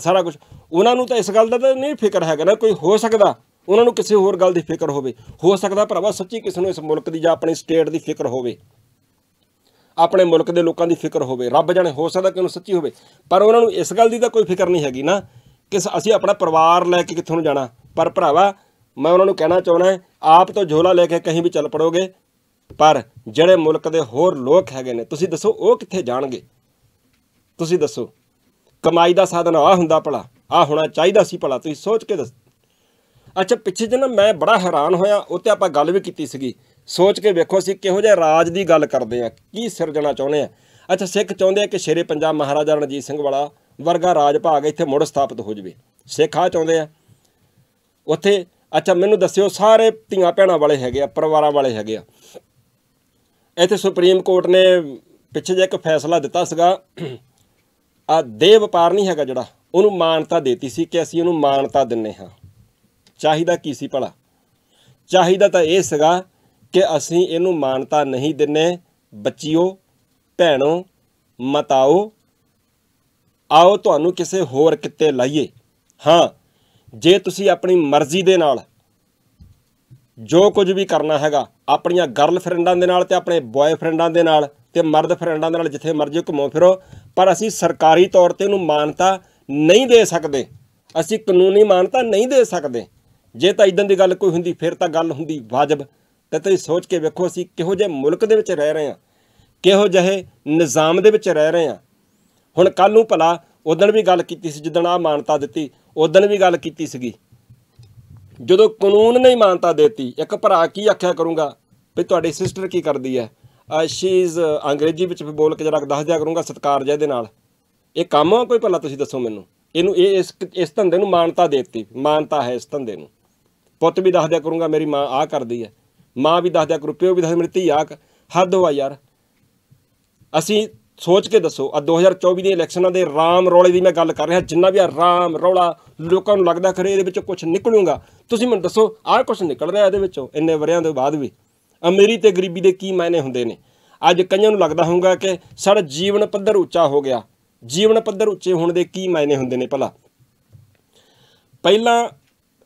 ਸਾਰਾ ਕੁਝ ਉਹਨਾਂ ਨੂੰ ਤਾਂ ਇਸ ਗੱਲ ਦਾ ਤਾਂ ਨਹੀਂ ਫਿਕਰ ਹੈਗਾ ਨਾ ਕੋਈ ਹੋ ਸਕਦਾ ਉਹਨਾਂ ਨੂੰ ਕਿਸੇ ਹੋਰ ਗੱਲ ਦੀ ਫਿਕਰ ਹੋਵੇ ਹੋ ਸਕਦਾ ਭਰਾਵਾ ਸੱਚੀ ਕਿਸ ਨੂੰ ਇਸ ਮੁਲਕ ਦੀ ਜਾਂ ਆਪਣੀ ਸਟੇਟ ਦੀ ਫਿਕਰ ਹੋਵੇ ਆਪਣੇ ਮੁਲਕ ਦੇ ਲੋਕਾਂ ਦੀ ਫਿਕਰ ਹੋਵੇ ਰੱਬ ਜਾਣੇ ਹੋ ਸਕਦਾ ਕਿ ਉਹਨੂੰ ਸੱਚੀ ਹੋਵੇ ਪਰ ਉਹਨਾਂ ਨੂੰ ਇਸ ਗੱਲ ਦੀ ਤਾਂ ਕੋਈ ਫਿਕਰ ਨਹੀਂ ਹੈਗੀ ਨਾ ਕਿ ਅਸੀਂ ਆਪਣਾ ਪਰਿਵਾਰ ਲੈ ਕੇ ਕਿੱਥੋਂ ਜਾਣਾ ਪਰ ਭਰਾਵਾ ਮੈਂ ਉਹਨਾਂ ਨੂੰ ਕਹਿਣਾ ਚਾਹੁੰਦਾ ਆਪ ਤੋਂ ਝੋਲਾ ਲੈ ਕੇ ਕਹੀਂ ਵੀ ਚੱਲ ਪੜੋਗੇ ਪਰ ਜਿਹੜੇ ਮੁਲਕ ਦੇ ਹੋਰ ਲੋਕ ਹੈਗੇ ਨੇ ਤੁਸੀਂ ਦੱਸੋ ਉਹ ਕਿੱਥੇ ਜਾਣਗੇ ਤੁਸੀਂ ਦੱਸੋ ਕਮਾਈ ਦਾ ਸਾਧਨ ਆ ਹੁੰਦਾ ਭਲਾ ਆ ਹੋਣਾ ਚਾਹੀਦਾ ਸੀ ਭਲਾ ਤੁਸੀਂ ਸੋਚ ਕੇ ਦੱਸ ਅੱਛਾ ਪਿੱਛੇ ਜਨ ਮੈਂ ਬੜਾ ਹੈਰਾਨ ਹੋਇਆ ਉੱਤੇ ਆਪਾਂ ਗੱਲ ਵੀ ਕੀਤੀ ਸੀਗੀ ਸੋਚ ਕੇ ਵੇਖੋ ਅਸੀਂ ਕਿਹੋ ਜਿਹਾ ਰਾਜ ਦੀ ਗੱਲ ਕਰਦੇ ਆ ਕੀ ਸਿਰਜਣਾ ਚਾਹੁੰਦੇ ਆ ਅੱਛਾ ਸਿੱਖ ਚਾਹੁੰਦੇ ਆ ਕਿ ਸ਼ੇਰੇ ਪੰਜਾਬ ਮਹਾਰਾਜਾ ਰਣਜੀਤ ਸਿੰਘ ਵਾਲਾ ਵਰਗਾ ਰਾਜ ਭਾਗ ਇੱਥੇ ਮੁੜ ਸਥਾਪਿਤ ਹੋ ਜਵੇ ਸਿੱਖ ਆ ਚਾਹੁੰਦੇ ਆ ਉੱਥੇ ਅੱਛਾ ਮੈਨੂੰ ਦੱਸਿਓ ਸਾਰੇ ਧੀਆਂ ਭੈਣਾਂ ਵਾਲੇ ਹੈਗੇ ਆ ਪਰਿਵਾਰਾਂ ਵਾਲੇ ਹੈਗੇ ਆ ਇੱਥੇ ਸੁਪਰੀਮ ਕੋਰਟ ਨੇ ਪਿੱਛੇ ਜੇ ਇੱਕ ਫੈਸਲਾ ਦਿੱਤਾ ਸੀਗਾ ਆ ਦੇ ਵਪਾਰ ਨਹੀਂ ਹੈਗਾ ਜਿਹੜਾ ਉਹਨੂੰ ਮਾਨਤਾ ਦਿੱਤੀ ਸੀ ਕਿ ਅਸੀਂ ਉਹਨੂੰ ਮਾਨਤਾ ਦਿੰਨੇ ਹਾਂ ਚਾਹੀਦਾ ਕੀ ਸੀ ਭਲਾ ਚਾਹੀਦਾ ਤਾਂ ਇਹ ਸੀਗਾ ਕਿ ਅਸੀਂ ਇਹਨੂੰ ਮਾਨਤਾ ਨਹੀਂ ਦਿੰਨੇ ਬੱਚਿਓ ਭੈਣੋ ਮਤਾਓ ਆਓ ਤੁਹਾਨੂੰ ਕਿਸੇ ਹੋਰ ਕਿਤੇ ਲਾਈਏ ਹਾਂ ਜੇ ਤੁਸੀਂ ਆਪਣੀ ਮਰਜ਼ੀ ਦੇ ਨਾਲ ਜੋ ਕੁਝ ਵੀ ਕਰਨਾ ਹੈਗਾ ਆਪਣੀਆਂ ਗਰਲਫ੍ਰੈਂਡਾਂ ਦੇ ਨਾਲ ਤੇ ਆਪਣੇ ਬॉय ਦੇ ਨਾਲ ਤੇ ਮਰਦ ਫ੍ਰੈਂਡਾਂ ਦੇ ਨਾਲ ਜਿੱਥੇ ਮਰਜ਼ੀ ਘੁੰਮੋ ਫਿਰੋ ਪਰ ਅਸੀਂ ਸਰਕਾਰੀ ਤੌਰ ਤੇ ਉਹਨੂੰ ਮਾਨਤਾ ਨਹੀਂ ਦੇ ਸਕਦੇ ਅਸੀਂ ਕਾਨੂੰਨੀ ਮਾਨਤਾ ਨਹੀਂ ਦੇ ਸਕਦੇ ਜੇ ਤਾਂ ਇਦਾਂ ਦੀ ਗੱਲ ਕੋਈ ਹੁੰਦੀ ਫਿਰ ਤਾਂ ਗੱਲ ਹੁੰਦੀ ਵਾਜਬ ਤੇ ਤੁਸੀਂ ਸੋਚ ਕੇ ਵੇਖੋ ਅਸੀਂ ਕਿਹੋ ਜਿਹੇ ਮੁਲਕ ਦੇ ਵਿੱਚ ਰਹਿ ਰਹੇ ਹਾਂ ਕਿਹੋ ਜਿਹੇ ਨਿਜ਼ਾਮ ਦੇ ਵਿੱਚ ਰਹਿ ਰਹੇ ਹਾਂ ਹੁਣ ਕੱਲ ਨੂੰ ਭਲਾ ਉਦੋਂ ਵੀ ਗੱਲ ਕੀਤੀ ਸੀ ਜਦੋਂ ਆ ਮਾਨਤਾ ਦਿੱਤੀ ਉਦੋਂ ਵੀ ਗੱਲ ਕੀਤੀ ਸੀਗੀ ਜਦੋਂ ਕਾਨੂੰਨ ਨੇ ਮਾਨਤਾ ਦਿੱਤੀ ਇੱਕ ਭਰਾ ਕੀ ਆਖਿਆ ਕਰੂੰਗਾ ਵੀ ਤੁਹਾਡੀ ਸਿਸਟਰ ਕੀ ਕਰਦੀ ਹੈ ਸ਼ੀ ਇਜ਼ ਅੰਗਰੇਜ਼ੀ ਵਿੱਚ ਬੋਲ ਕੇ ਜਰਾ ਦੱਸ ਦਿਆ ਕਰੂੰਗਾ ਸਤਕਾਰ ਜਿਹਦੇ ਨਾਲ ਇਹ ਕੰਮ ਆ ਕੋਈ ਭਲਾ ਤੁਸੀਂ ਦੱਸੋ ਮੈਨੂੰ ਇਹਨੂੰ ਇਹ ਇਸ ਇਸ ਧੰਦੇ ਨੂੰ ਮਾਨਤਾ ਦਿੱਤੀ ਮਾਨਤਾ ਹੈ ਇਸ ਧੰਦੇ ਨੂੰ ਪੁੱਤ ਵੀ ਦੱਸ ਦਿਆ ਕਰੂੰਗਾ ਮੇਰੀ ਮਾਂ ਆ ਕਰਦੀ ਹੈ ਮਾਂ ਵੀ ਦੱਸ ਦਿਆ ਕਰੂ ਪਿਓ ਵੀ ਦੱਸ ਮੇਰੀ ਧੀ ਆ ਹੱਦ ਹੋਆ ਯਾਰ ਅਸੀਂ ਸੋਚ ਕੇ ਦੱਸੋ ਆ 2024 ਦੇ ਇਲੈਕਸ਼ਨਾਂ ਦੇ ਰਾਮ ਰੌਲੇ ਦੀ ਮੈਂ ਗੱਲ ਕਰ ਰਿਹਾ ਜਿੰਨਾ ਵੀ ਆ ਰਾਮ ਰੌਲਾ ਲੋਕਾਂ ਨੂੰ ਲੱਗਦਾ ਖਰੇ ਇਹਦੇ ਵਿੱਚੋਂ ਕੁਝ ਨਿਕਲੂਗਾ ਤੁਸੀਂ ਮੈਨੂੰ ਦੱਸੋ ਆ ਕੁਝ ਨਿਕਲ ਰਿਹਾ ਇਹਦੇ ਵਿੱਚੋਂ ਇੰਨੇ ਵਰਿਆਂ ਦੇ ਬਾਅਦ ਵੀ ਅਮੀਰੀ ਤੇ ਗਰੀਬੀ ਦੇ ਕੀ ਮਾਇਨੇ ਹੁੰਦੇ ਨੇ ਅੱਜ ਕਈਆਂ ਨੂੰ ਲੱਗਦਾ ਹੋਊਗਾ ਕਿ ਸਾਡਾ ਜੀਵਨ ਪੱਧਰ ਉੱਚਾ ਹੋ ਗਿਆ ਜੀਵਨ ਪੱਧਰ ਉੱਚੇ ਹੋਣ ਦੇ ਕੀ ਮਾਇਨੇ ਹੁੰਦੇ ਨੇ ਭਲਾ ਪਹਿਲਾਂ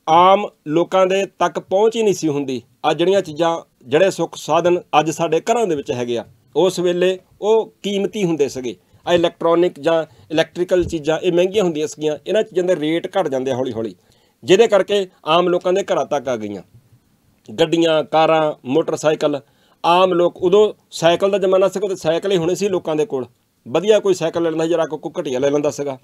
ਆਮ ਲੋਕਾਂ ਦੇ ਤੱਕ ਪਹੁੰਚ ਹੀ ਨਹੀਂ ਸੀ ਹੁੰਦੀ ਆ ਜਿਹੜੀਆਂ ਚੀਜ਼ਾਂ ਜਿਹੜੇ ਸੁੱਖ ਸਾਧਨ ਅੱਜ ਸਾਡੇ ਘਰਾਂ ਦੇ ਵਿੱਚ ਹੈਗੇ ਆ ਉਸ ਵੇਲੇ ਉਹ ਕੀਮਤੀ ਹੁੰਦੇ ਸੀਗੇ ਆ ਇਲੈਕਟ੍ਰੋਨਿਕ ਜਾਂ ਇਲੈਕਟ੍ਰੀਕਲ ਚੀਜ਼ਾਂ ਇਹ ਮਹਿੰਗੀਆਂ ਹੁੰਦੀਆਂ ਸੀਗੀਆਂ ਇਹਨਾਂ ਚੀਜ਼ਾਂ ਦੇ ਰੇਟ ਘਟ ਜਾਂਦੇ ਹੌਲੀ ਹੌਲੀ ਜਿਹਦੇ ਕਰਕੇ ਆਮ ਲੋਕਾਂ ਦੇ ਘਰਾਂ ਤੱਕ ਆ ਗਈਆਂ ਗੱਡੀਆਂ ਕਾਰਾਂ ਮੋਟਰਸਾਈਕਲ ਆਮ ਲੋਕ ਉਦੋਂ ਸਾਈਕਲ ਦਾ ਜ਼ਮਾਨਾ ਸੀ ਕਿ ਸਾਈਕਲ ਹੀ ਹੋਣੇ ਸੀ ਲੋਕਾਂ ਦੇ ਕੋਲ ਵਧੀਆ ਕੋਈ ਸਾਈਕਲ ਲੈ ਲੈਂਦਾ ਜਰਾ ਕੋਈ ਘਟਿਆ ਲੈ ਲੈਂਦਾ ਸੀਗਾ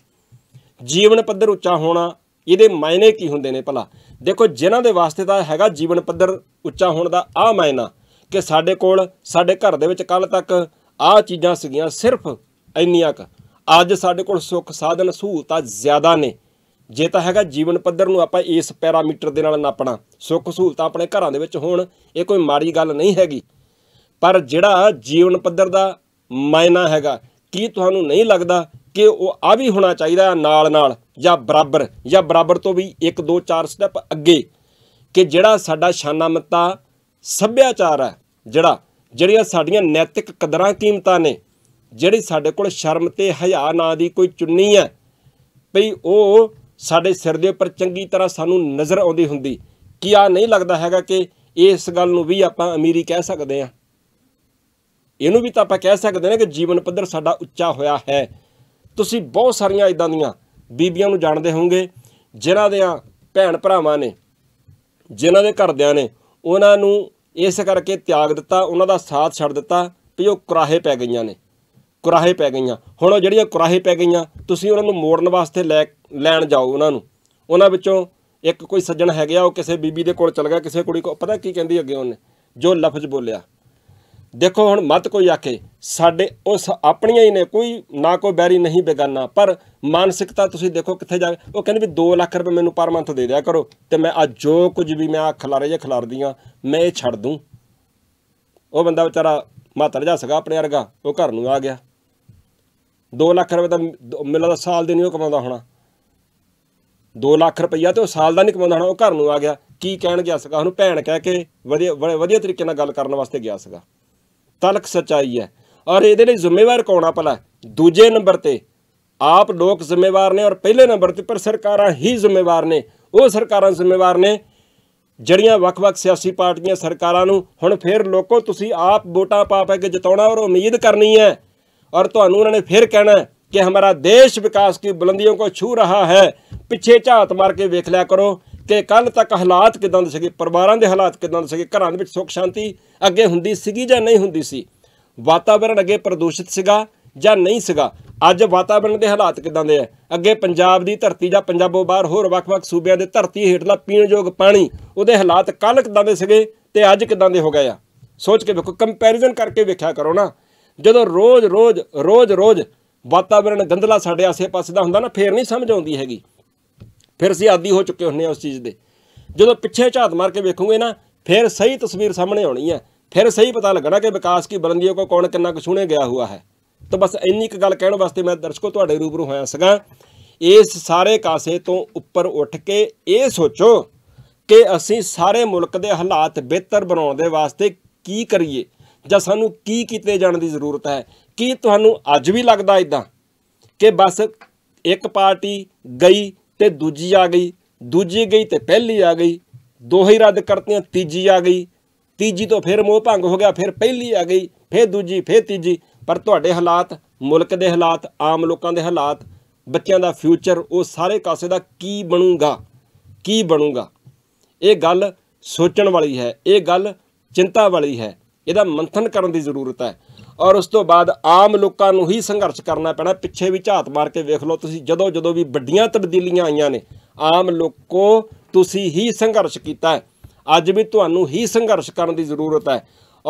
ਜੀਵਨ ਪੱਧਰ ਉੱਚਾ ਹੋਣਾ ਇਹਦੇ ਮਾਇਨੇ ਕੀ ਹੁੰਦੇ ਨੇ ਭਲਾ ਦੇਖੋ ਜਿਨ੍ਹਾਂ ਦੇ ਵਾਸਤੇ ਤਾਂ ਹੈਗਾ ਜੀਵਨ ਪੱਧਰ ਉੱਚਾ ਹੋਣ ਦਾ ਆ ਮਾਇਨਾ ਕਿ ਸਾਡੇ ਕੋਲ ਸਾਡੇ ਘਰ ਦੇ ਵਿੱਚ ਕੱਲ ਤੱਕ ਆਹ ਚੀਜ਼ਾਂ ਸੀਗੀਆਂ ਸਿਰਫ ਇੰਨੀਆਂ ਕ ਅੱਜ ਸਾਡੇ ਕੋਲ ਸੁੱਖ ਸਾਧਨ ਸਹੂਲਤਾਂ ਜ਼ਿਆਦਾ ਨੇ ਜੇ ਤਾਂ ਹੈਗਾ ਜੀਵਨ ਪੱਧਰ ਨੂੰ ਆਪਾਂ ਇਸ ਪੈਰਾਮੀਟਰ ਦੇ ਨਾਲ ਨਾਪਣਾ ਸੁੱਖ ਸਹੂਲਤਾਂ ਆਪਣੇ ਘਰਾਂ ਦੇ ਵਿੱਚ ਹੋਣ ਇਹ ਕੋਈ ਮਾੜੀ ਗੱਲ ਨਹੀਂ ਹੈਗੀ ਪਰ ਜਿਹੜਾ ਜੀਵਨ ਪੱਧਰ ਦਾ ਮਾਇਨਾ ਹੈਗਾ ਕੀ ਤੁਹਾਨੂੰ ਨਹੀਂ ਲੱਗਦਾ ਕਿ ਉਹ ਆ ਵੀ ਹੋਣਾ ਚਾਹੀਦਾ ਨਾਲ ਨਾਲ ਜਾਂ ਬਰਾਬਰ ਜਾਂ ਬਰਾਬਰ ਤੋਂ ਵੀ 1 2 4 ਸਟੈਪ ਅੱਗੇ ਕਿ ਜਿਹੜਾ ਸਾਡਾ ਸ਼ਾਨਾਮਤਾ ਸੱਭਿਆਚਾਰ ਹੈ ਜਿਹੜਾ ਜਿਹੜੀਆਂ ਸਾਡੀਆਂ ਨੈਤਿਕ ਕਦਰਾਂ ਕੀਮਤਾਂ ਨੇ ਜਿਹੜੀ ਸਾਡੇ ਕੋਲ ਸ਼ਰਮ ਤੇ ਹਯਾ ਨਾਂ ਦੀ ਕੋਈ ਚੁੰਨੀ ਹੈ ਭਈ ਉਹ ਸਾਡੇ ਸਿਰ ਦੇ ਉੱਪਰ ਚੰਗੀ ਤਰ੍ਹਾਂ ਸਾਨੂੰ ਨਜ਼ਰ ਆਉਂਦੀ ਹੁੰਦੀ ਕੀ ਆ ਨਹੀਂ ਲੱਗਦਾ ਹੈਗਾ ਕਿ ਇਸ ਗੱਲ ਨੂੰ ਵੀ ਆਪਾਂ ਅਮੀਰੀ ਕਹਿ ਸਕਦੇ ਆ ਇਹਨੂੰ ਵੀ ਤਾਂ ਆਪਾਂ ਕਹਿ ਸਕਦੇ ਨੇ ਕਿ ਜੀਵਨ ਪੱਧਰ ਸਾਡਾ ਉੱਚਾ ਹੋਇਆ ਹੈ ਤੁਸੀਂ ਬਹੁਤ ਸਾਰੀਆਂ ਇਦਾਂ ਦੀਆਂ ਬੀਬੀਆਂ ਨੂੰ ਜਾਣਦੇ ਹੋਵੋਗੇ ਜਿਨ੍ਹਾਂ ਦੇ ਭੈਣ ਭਰਾਵਾਂ ਨੇ ਜਿਨ੍ਹਾਂ ਦੇ ਘਰਦਿਆਂ ਨੇ ਉਹਨਾਂ ਨੂੰ ਇਸ ਕਰਕੇ ਤਿਆਗ ਦਿੱਤਾ ਉਹਨਾਂ ਦਾ ਸਾਥ ਛੱਡ ਦਿੱਤਾ ਵੀ ਉਹ ਕੁਰਾਹੇ ਪੈ ਗਈਆਂ ਨੇ ਕੁਰਾਹੇ ਪੈ ਗਈਆਂ ਹੁਣ ਉਹ ਜਿਹੜੀਆਂ ਕੁਰਾਹੇ ਪੈ ਗਈਆਂ ਤੁਸੀਂ ਉਹਨਾਂ ਨੂੰ ਮੋੜਨ ਵਾਸਤੇ ਲੈ ਲੈਣ ਜਾਓ ਉਹਨਾਂ ਨੂੰ ਉਹਨਾਂ ਵਿੱਚੋਂ ਇੱਕ ਕੋਈ ਸੱਜਣ ਹੈਗਾ ਉਹ ਕਿਸੇ ਬੀਬੀ ਦੇ ਕੋਲ ਚਲ ਗਿਆ ਕਿਸੇ ਕੁੜੀ ਕੋਲ ਪਤਾ ਕੀ ਕਹਿੰਦੀ ਅੱਗੇ ਉਹਨੇ ਜੋ ਲਫ਼ਜ਼ ਬੋਲਿਆ ਦੇਖੋ ਹੁਣ ਮਤ ਕੋਈ ਆਖੇ ਸਾਡੇ ਉਸ ਆਪਣੀਆਂ ਹੀ ਨੇ ਕੋਈ ਨਾ ਕੋਈ ਬੈਰੀ ਨਹੀਂ ਬੇਗਾਨਾ ਪਰ ਮਾਨਸਿਕਤਾ ਤੁਸੀਂ ਦੇਖੋ ਕਿੱਥੇ ਜਾ ਉਹ ਕਹਿੰਦੇ ਵੀ 2 ਲੱਖ ਰੁਪਏ ਮੈਨੂੰ ਪਰ ਮੰਥ ਦੇ ਦਿਆ ਕਰੋ ਤੇ ਮੈਂ ਆ ਜੋ ਕੁਝ ਵੀ ਮੈਂ ਆ ਖਲਾਰੇ ਜਾਂ ਖਲਾਰਦੀਆਂ ਮੈਂ ਇਹ ਛੱਡ ਦੂੰ ਉਹ ਬੰਦਾ ਵਿਚਾਰਾ ਮਾਤਰ ਜਾ ਸਕਾ ਆਪਣੇ ਵਰਗਾ ਉਹ ਘਰ ਨੂੰ ਆ ਗਿਆ 2 ਲੱਖ ਰੁਪਏ ਤਾਂ ਮਿਲਾ ਦਾ ਸਾਲ ਦੇ ਨਹੀਂ ਉਹ ਕਮਾਉਂਦਾ ਹੋਣਾ 2 ਲੱਖ ਰੁਪਈਆ ਤੇ ਉਹ ਸਾਲ ਦਾ ਨਹੀਂ ਕਮਾਉਂਦਾ ਹੋਣਾ ਉਹ ਘਰ ਨੂੰ ਆ ਗਿਆ ਕੀ ਕਹਿਣ ਗਿਆ ਸਕਾ ਉਹਨੂੰ ਭੈਣ ਕਹਿ ਕੇ ਵਧੀਆ ਵਧੀਆ ਤਰੀਕੇ ਨਾਲ ਗੱਲ ਕਰਨ ਵਾਸਤੇ ਗਿਆ ਸਕਾ ਤਲਕ ਸਚਾਈ ਹੈ ਔਰ ਇਹਦੇ ਲਈ ਜ਼ਿੰਮੇਵਾਰ ਕੌਣ ਆ ਭਲਾ ਦੂਜੇ ਨੰਬਰ ਤੇ ਆਪ ਲੋਕ ਜ਼ਿੰਮੇਵਾਰ ਨੇ ਔਰ ਪਹਿਲੇ ਨੰਬਰ ਤੇ ਪਰ ਸਰਕਾਰਾਂ ਹੀ ਜ਼ਿੰਮੇਵਾਰ ਨੇ ਉਹ ਸਰਕਾਰਾਂ ਜ਼ਿੰਮੇਵਾਰ ਨੇ ਜਿਹੜੀਆਂ ਵੱਖ-ਵੱਖ ਸਿਆਸੀ ਪਾਰਟੀਆਂ ਸਰਕਾਰਾਂ ਨੂੰ ਹੁਣ ਫੇਰ ਲੋਕੋ ਤੁਸੀਂ ਆਪ ਵੋਟਾਂ ਪਾ ਪਾ ਕੇ ਜਿਤਾਉਣਾ ਔਰ ਉਮੀਦ ਕਰਨੀ ਹੈ और तो उन्होंने फिर कहना है कि हमारा देश विकास की बुलंदियों को छू रहा है पीछे झात मार के देख लिया करो ਕਿ ਕੱਲ ਤੱਕ ਹਾਲਾਤ ਕਿਦਾਂ ਦੇ ਸੀਗੇ ਪਰਿਵਾਰਾਂ ਦੇ ਹਾਲਾਤ ਕਿਦਾਂ ਦੇ ਸੀਗੇ ਘਰਾਂ ਦੇ ਵਿੱਚ ਸੁੱਖ ਸ਼ਾਂਤੀ ਅੱਗੇ ਹੁੰਦੀ ਸੀਗੀ ਜਾਂ ਨਹੀਂ ਹੁੰਦੀ ਸੀ ਵਾਤਾਵਰਣ ਅੱਗੇ ਪ੍ਰਦੂਸ਼ਿਤ ਸੀਗਾ ਜਾਂ ਨਹੀਂ ਸੀਗਾ ਅੱਜ ਵਾਤਾਵਰਣ ਦੇ ਹਾਲਾਤ ਕਿਦਾਂ ਦੇ ਆ ਅੱਗੇ ਪੰਜਾਬ ਦੀ ਧਰਤੀ ਜਾਂ ਪੰਜਾਬੋਂ ਬਾਹਰ ਹੋਰ ਵੱਖ-ਵੱਖ ਸੂਬਿਆਂ ਦੇ ਧਰਤੀ ਹੇਠਲਾ ਪੀਣਯੋਗ ਪਾਣੀ ਉਹਦੇ ਹਾਲਾਤ ਕੱਲ ਕਿਦਾਂ ਦੇ ਸੀਗੇ ਤੇ ਅੱਜ ਕਿਦਾਂ ਦੇ ਹੋ ਗਏ ਆ ਸੋਚ ਕੇ ਵੇਖੋ ਕੰਪੈਰੀਜ਼ਨ ਕਰਕੇ ਵੇਖਿਆ ਕਰੋ ਨਾ ਜਦੋਂ ਰੋਜ਼-ਰੋਜ਼ ਰੋਜ਼-ਰੋਜ਼ ਵਾਤਾਵਰਣ ਗੰਦਲਾ ਸਾਡੇ ਆਸੇ-ਪਾਸੇ ਦਾ ਹੁੰਦਾ ਨਾ ਫੇਰ ਨਹੀਂ ਸਮਝ ਆਉਂਦੀ ਹੈਗੀ ਫਿਰ ਅਸੀਂ ਆਦੀ ਹੋ ਚੁੱਕੇ ਹੁੰਨੇ ਆ ਉਸ ਚੀਜ਼ ਦੇ ਜਦੋਂ ਪਿੱਛੇ ਝਾਤ ਮਾਰ ਕੇ ਵੇਖੋਗੇ ਨਾ ਫਿਰ ਸਹੀ ਤਸਵੀਰ ਸਾਹਮਣੇ ਆਉਣੀ ਹੈ ਫਿਰ ਸਹੀ ਪਤਾ ਲੱਗਣਾ ਕਿ ਵਿਕਾਸ ਕੀ ਬਲੰਦੀਆਂ ਕੋ ਕੌਣ ਕਿੰਨਾ ਕੁ ਸੁਣੇ ਗਿਆ ਹੁਆ ਹੈ ਤਾਂ ਬਸ ਇੰਨੀ ਇੱਕ ਗੱਲ ਕਹਿਣ ਵਾਸਤੇ ਮੈਂ ਦਰਸ਼ਕੋ ਤੁਹਾਡੇ ਰੂਬਰੂ ਹੋਇਆ ਸਗਾ ਇਸ ਸਾਰੇ ਕਾਸੇ ਤੋਂ ਉੱਪਰ ਉੱਠ ਕੇ ਇਹ ਸੋਚੋ ਕਿ ਅਸੀਂ ਸਾਰੇ ਮੁਲਕ ਦੇ ਹਾਲਾਤ ਬਿਹਤਰ ਬਣਾਉਣ ਦੇ ਵਾਸਤੇ ਕੀ ਕਰੀਏ ਜਾਂ ਸਾਨੂੰ ਕੀ ਕੀਤੇ ਜਾਣ ਦੀ ਜ਼ਰੂਰਤ ਹੈ ਕੀ ਤੁਹਾਨੂੰ ਅੱਜ ਵੀ ਲੱਗਦਾ ਇਦਾਂ ਕਿ ਬਸ ਇੱਕ ਪਾਰਟੀ ਗਈ ਤੇ ਦੂਜੀ ਆ ਗਈ ਦੂਜੀ ਗਈ ਤੇ ਪਹਿਲੀ ਆ ਗਈ ਦੋਹੇ ਰੱਦ ਰੱਦ ਕਰਤੀਆਂ ਤੀਜੀ ਆ ਗਈ ਤੀਜੀ ਤੋਂ ਫਿਰ ਮੋਹ ਭੰਗ ਹੋ ਗਿਆ ਫਿਰ ਪਹਿਲੀ ਆ ਗਈ ਫਿਰ ਦੂਜੀ ਫਿਰ ਤੀਜੀ ਪਰ ਤੁਹਾਡੇ ਹਾਲਾਤ ਮੁਲਕ ਦੇ ਹਾਲਾਤ ਆਮ ਲੋਕਾਂ ਦੇ ਹਾਲਾਤ ਬੱਚਿਆਂ ਦਾ ਫਿਊਚਰ ਉਹ ਸਾਰੇ ਕਾਸੇ ਦਾ ਕੀ ਬਣੂਗਾ ਕੀ ਬਣੂਗਾ ਇਹ ਗੱਲ ਸੋਚਣ ਵਾਲੀ ਹੈ ਇਹ ਗੱਲ ਚਿੰਤਾ ਵਾਲੀ ਹੈ ਇਹਦਾ ਮੰਥਨ ਕਰਨ ਦੀ ਜ਼ਰੂਰਤ ਹੈ ਔਰ ਉਸ ਤੋਂ ਬਾਅਦ ਆਮ ਲੋਕਾਂ ਨੂੰ ਹੀ ਸੰਘਰਸ਼ ਕਰਨਾ ਪੈਣਾ ਪਿੱਛੇ ਵੀ ਝਾਤ ਮਾਰ ਕੇ ਵੇਖ ਲਓ ਤੁਸੀਂ ਜਦੋਂ ਜਦੋਂ ਵੀ ਵੱਡੀਆਂ ਤਬਦੀਲੀਆਂ ਆਈਆਂ ਨੇ ਆਮ ਲੋਕੋ ਤੁਸੀਂ ਹੀ ਸੰਘਰਸ਼ ਕੀਤਾ ਹੈ ਅੱਜ ਵੀ ਤੁਹਾਨੂੰ ਹੀ ਸੰਘਰਸ਼ ਕਰਨ ਦੀ ਜ਼ਰੂਰਤ ਹੈ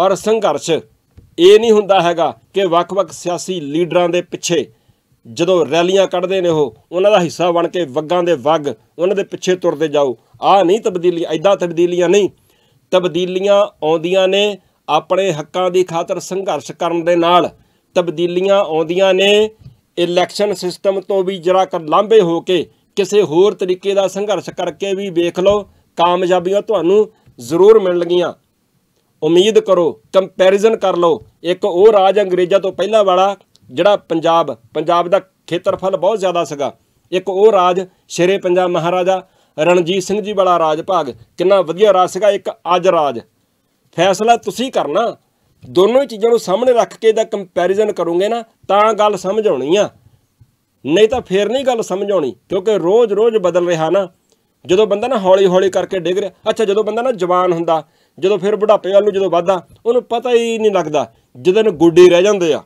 ਔਰ ਸੰਘਰਸ਼ ਇਹ ਨਹੀਂ ਹੁੰਦਾ ਹੈਗਾ ਕਿ ਵੱਖ-ਵੱਖ ਸਿਆਸੀ ਲੀਡਰਾਂ ਦੇ ਪਿੱਛੇ ਜਦੋਂ ਰੈਲੀਆਂ ਕੱਢਦੇ ਨੇ ਉਹ ਉਹਨਾਂ ਦਾ ਹਿੱਸਾ ਬਣ ਕੇ ਵੱਗਾਂ ਦੇ ਵੱਗ ਉਹਨਾਂ ਦੇ ਪਿੱਛੇ ਤੁਰਦੇ ਜਾਓ ਆ ਨਹੀਂ ਤਬਦੀਲੀ ਐਦਾਂ ਤਬਦੀਲੀਆਂ ਨਹੀਂ ਤਬਦੀਲੀਆਂ ਆਉਂਦੀਆਂ ਨੇ ਆਪਣੇ ਹੱਕਾਂ ਦੀ ਖਾਤਰ ਸੰਘਰਸ਼ ਕਰਨ ਦੇ ਨਾਲ ਤਬਦੀਲੀਆਂ ਆਉਂਦੀਆਂ ਨੇ ਇਲੈਕਸ਼ਨ ਸਿਸਟਮ ਤੋਂ ਵੀ ਜਰਾ ਕਰ ਲਾਂਬੇ ਹੋ ਕੇ ਕਿਸੇ ਹੋਰ ਤਰੀਕੇ ਦਾ ਸੰਘਰਸ਼ ਕਰਕੇ ਵੀ ਵੇਖ ਲਓ ਕਾਮਯਾਬੀਆਂ ਤੁਹਾਨੂੰ ਜ਼ਰੂਰ ਮਿਲਣਗੀਆਂ ਉਮੀਦ ਕਰੋ ਕੰਪੈਰੀਜ਼ਨ ਕਰ ਲਓ ਇੱਕ ਉਹ ਰਾਜ ਅੰਗਰੇਜ਼ਾਂ ਤੋਂ ਪਹਿਲਾਂ ਵਾਲਾ ਜਿਹੜਾ ਪੰਜਾਬ ਪੰਜਾਬ ਦਾ ਖੇਤਰਫਲ ਬਹੁਤ ਜ਼ਿਆਦਾ ਸੀਗਾ ਇੱਕ ਉਹ ਰਾਜ ਸ਼ੇਰੇ ਪੰਜਾਬ ਮਹਾਰਾਜਾ ਰਣਜੀਤ ਸਿੰਘ ਜੀ ਵਾਲਾ ਰਾਜ ਭਾਗ ਕਿੰਨਾ ਵਧੀਆ ਰਾਜ ਸੀਗਾ ਇੱਕ ਅੱਜ ਰਾਜ ਫੈਸਲਾ ਤੁਸੀਂ ਕਰਨਾ ਦੋਨੋਂ ਚੀਜ਼ਾਂ ਨੂੰ ਸਾਹਮਣੇ ਰੱਖ ਕੇ ਦਾ ਕੰਪੈਰੀਜ਼ਨ ਕਰੋਗੇ ਨਾ ਤਾਂ ਗੱਲ ਸਮਝ ਆਉਣੀ ਆ ਨਹੀਂ ਤਾਂ ਫੇਰ ਨਹੀਂ ਗੱਲ ਸਮਝ ਆਉਣੀ ਕਿਉਂਕਿ ਰੋਜ਼-ਰੋਜ਼ ਬਦਲ ਰਿਹਾ ਨਾ ਜਦੋਂ ਬੰਦਾ ਨਾ ਹੌਲੀ-ਹੌਲੀ ਕਰਕੇ ਡਿੱਗ ਰਿਹਾ ਅੱਛਾ ਜਦੋਂ ਬੰਦਾ ਨਾ ਜਵਾਨ ਹੁੰਦਾ ਜਦੋਂ ਫਿਰ ਬੁਢਾਪੇ ਵੱਲ ਨੂੰ ਜਦੋਂ ਵੱਧਦਾ ਉਹਨੂੰ ਪਤਾ ਹੀ ਨਹੀਂ ਲੱਗਦਾ ਜਦੋਂ ਗੁੱਡੀ ਰਹਿ ਜਾਂਦੇ ਆ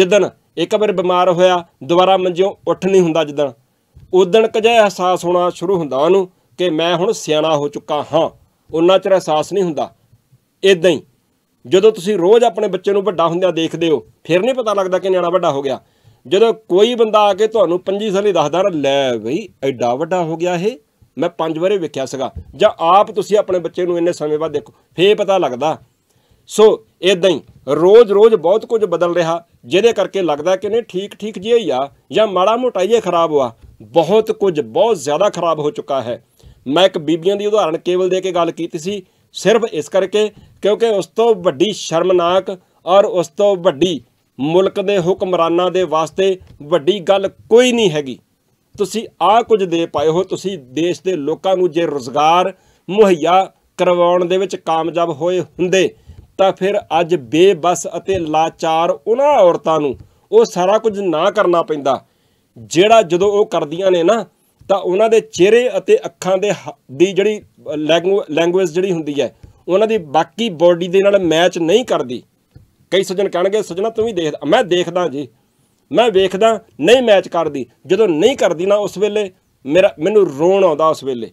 ਜਦਨ ਇੱਕ ਵਾਰ ਬਿਮਾਰ ਹੋਇਆ ਦੁਬਾਰਾ ਮੰਜਿਓਂ ਉੱਠ ਨਹੀਂ ਹੁੰਦਾ ਉਸ ਦਿਨ ਕਜੇ ਅਹਿਸਾਸ ਹੋਣਾ ਸ਼ੁਰੂ ਹੁੰਦਾ ਉਹਨੂੰ ਕਿ ਮੈਂ ਹੁਣ ਸਿਆਣਾ ਹੋ ਚੁੱਕਾ ਹਾਂ ਉਹਨਾਂ ਚਿਰ ਅਹਿਸਾਸ ਨਹੀਂ ਹੁੰਦਾ ਇਦਾਂ ਹੀ ਜਦੋਂ ਤੁਸੀਂ ਰੋਜ਼ ਆਪਣੇ ਬੱਚੇ ਨੂੰ ਵੱਡਾ ਹੁੰਦਿਆਂ ਦੇਖਦੇ ਹੋ ਫਿਰ ਨਹੀਂ ਪਤਾ ਲੱਗਦਾ ਕਿ ਨਿਆਣਾ ਵੱਡਾ ਹੋ ਗਿਆ ਜਦੋਂ ਕੋਈ ਬੰਦਾ ਆ ਕੇ ਤੁਹਾਨੂੰ ਪੰਜੀ ਸਾਲੀ ਦੱਸਦਾ ਨਾ ਲੈ ਬਈ ਐਡਾ ਵੱਡਾ ਹੋ ਗਿਆ ਇਹ ਮੈਂ ਪੰਜ ਵਾਰੇ ਵੇਖਿਆ ਸੀਗਾ ਜਾਂ ਆਪ ਤੁਸੀਂ ਆਪਣੇ ਬੱਚੇ ਨੂੰ ਇੰਨੇ ਸਮੇਂ ਬਾਅਦ ਦੇਖੋ ਫੇਰ ਪਤਾ ਲੱਗਦਾ ਸੋ ਇਦਾਂ ਹੀ ਰੋਜ਼-ਰੋਜ਼ ਬਹੁਤ ਕੁਝ ਬਦਲ ਰਿਹਾ ਜਿਹਦੇ ਕਰਕੇ ਲੱਗਦਾ ਕਿ ਨੇ ਠੀਕ-ਠੀਕ ਜਿਹਾ ਹੀ ਆ ਜਾਂ ਮਾੜਾ ਮੋਟਾ ਹੀ ਖਰਾਬ ਹੋਆ ਬਹੁਤ ਕੁਝ ਬਹੁਤ ਜ਼ਿਆਦਾ ਖਰਾਬ ਹੋ ਚੁੱਕਾ ਹੈ ਮੈਂ ਇੱਕ ਬੀਬੀਆਂ ਦੀ ਉਦਾਹਰਣ ਕੇਵਲ ਦੇ ਕੇ ਗੱਲ ਕੀਤੀ ਸੀ ਸਿਰਫ ਇਸ ਕਰਕੇ ਕਿਉਂਕਿ ਉਸ ਤੋਂ ਵੱਡੀ ਸ਼ਰਮਨਾਕ ਔਰ ਉਸ ਤੋਂ ਵੱਡੀ ਮੁਲਕ ਦੇ ਹੁਕਮਰਾਨਾਂ ਦੇ ਵਾਸਤੇ ਵੱਡੀ ਗੱਲ ਕੋਈ ਨਹੀਂ ਹੈਗੀ ਤੁਸੀਂ ਆ ਕੁਝ ਦੇ ਪਾਏ ਹੋ ਤੁਸੀਂ ਦੇਸ਼ ਦੇ ਲੋਕਾਂ ਨੂੰ ਜੇ ਰੋਜ਼ਗਾਰ ਮੁਹੱਈਆ ਕਰਵਾਉਣ ਦੇ ਵਿੱਚ ਕਾਮਯਾਬ ਹੋਏ ਹੁੰਦੇ ਤਾਂ ਫਿਰ ਅੱਜ ਬੇਬਸ ਅਤੇ ਲਾਚਾਰ ਉਹਨਾਂ ਔਰਤਾਂ ਨੂੰ ਉਹ ਸਾਰਾ ਕੁਝ ਨਾ ਕਰਨਾ ਪੈਂਦਾ ਜਿਹੜਾ ਜਦੋਂ ਉਹ ਕਰਦੀਆਂ ਨੇ ਨਾ ਤਾਂ ਉਹਨਾਂ ਦੇ ਚਿਹਰੇ ਅਤੇ ਅੱਖਾਂ ਦੇ ਦੀ ਜਿਹੜੀ ਲੈਂਗੁਏਜ ਜਿਹੜੀ ਹੁੰਦੀ ਹੈ ਉਹਨਾਂ ਦੀ ਬਾਕੀ ਬਾਡੀ ਦੇ ਨਾਲ ਮੈਚ ਨਹੀਂ ਕਰਦੀ ਕਈ ਸੱਜਣ ਕਹਿਣਗੇ ਸੱਜਣਾ ਤੂੰ ਵੀ ਦੇਖ ਮੈਂ ਦੇਖਦਾ ਜੀ ਮੈਂ ਵੇਖਦਾ ਨਹੀਂ ਮੈਚ ਕਰਦੀ ਜਦੋਂ ਨਹੀਂ ਕਰਦੀ ਨਾ ਉਸ ਵੇਲੇ ਮੇਰਾ ਮੈਨੂੰ ਰੋਣ ਆਉਂਦਾ ਉਸ ਵੇਲੇ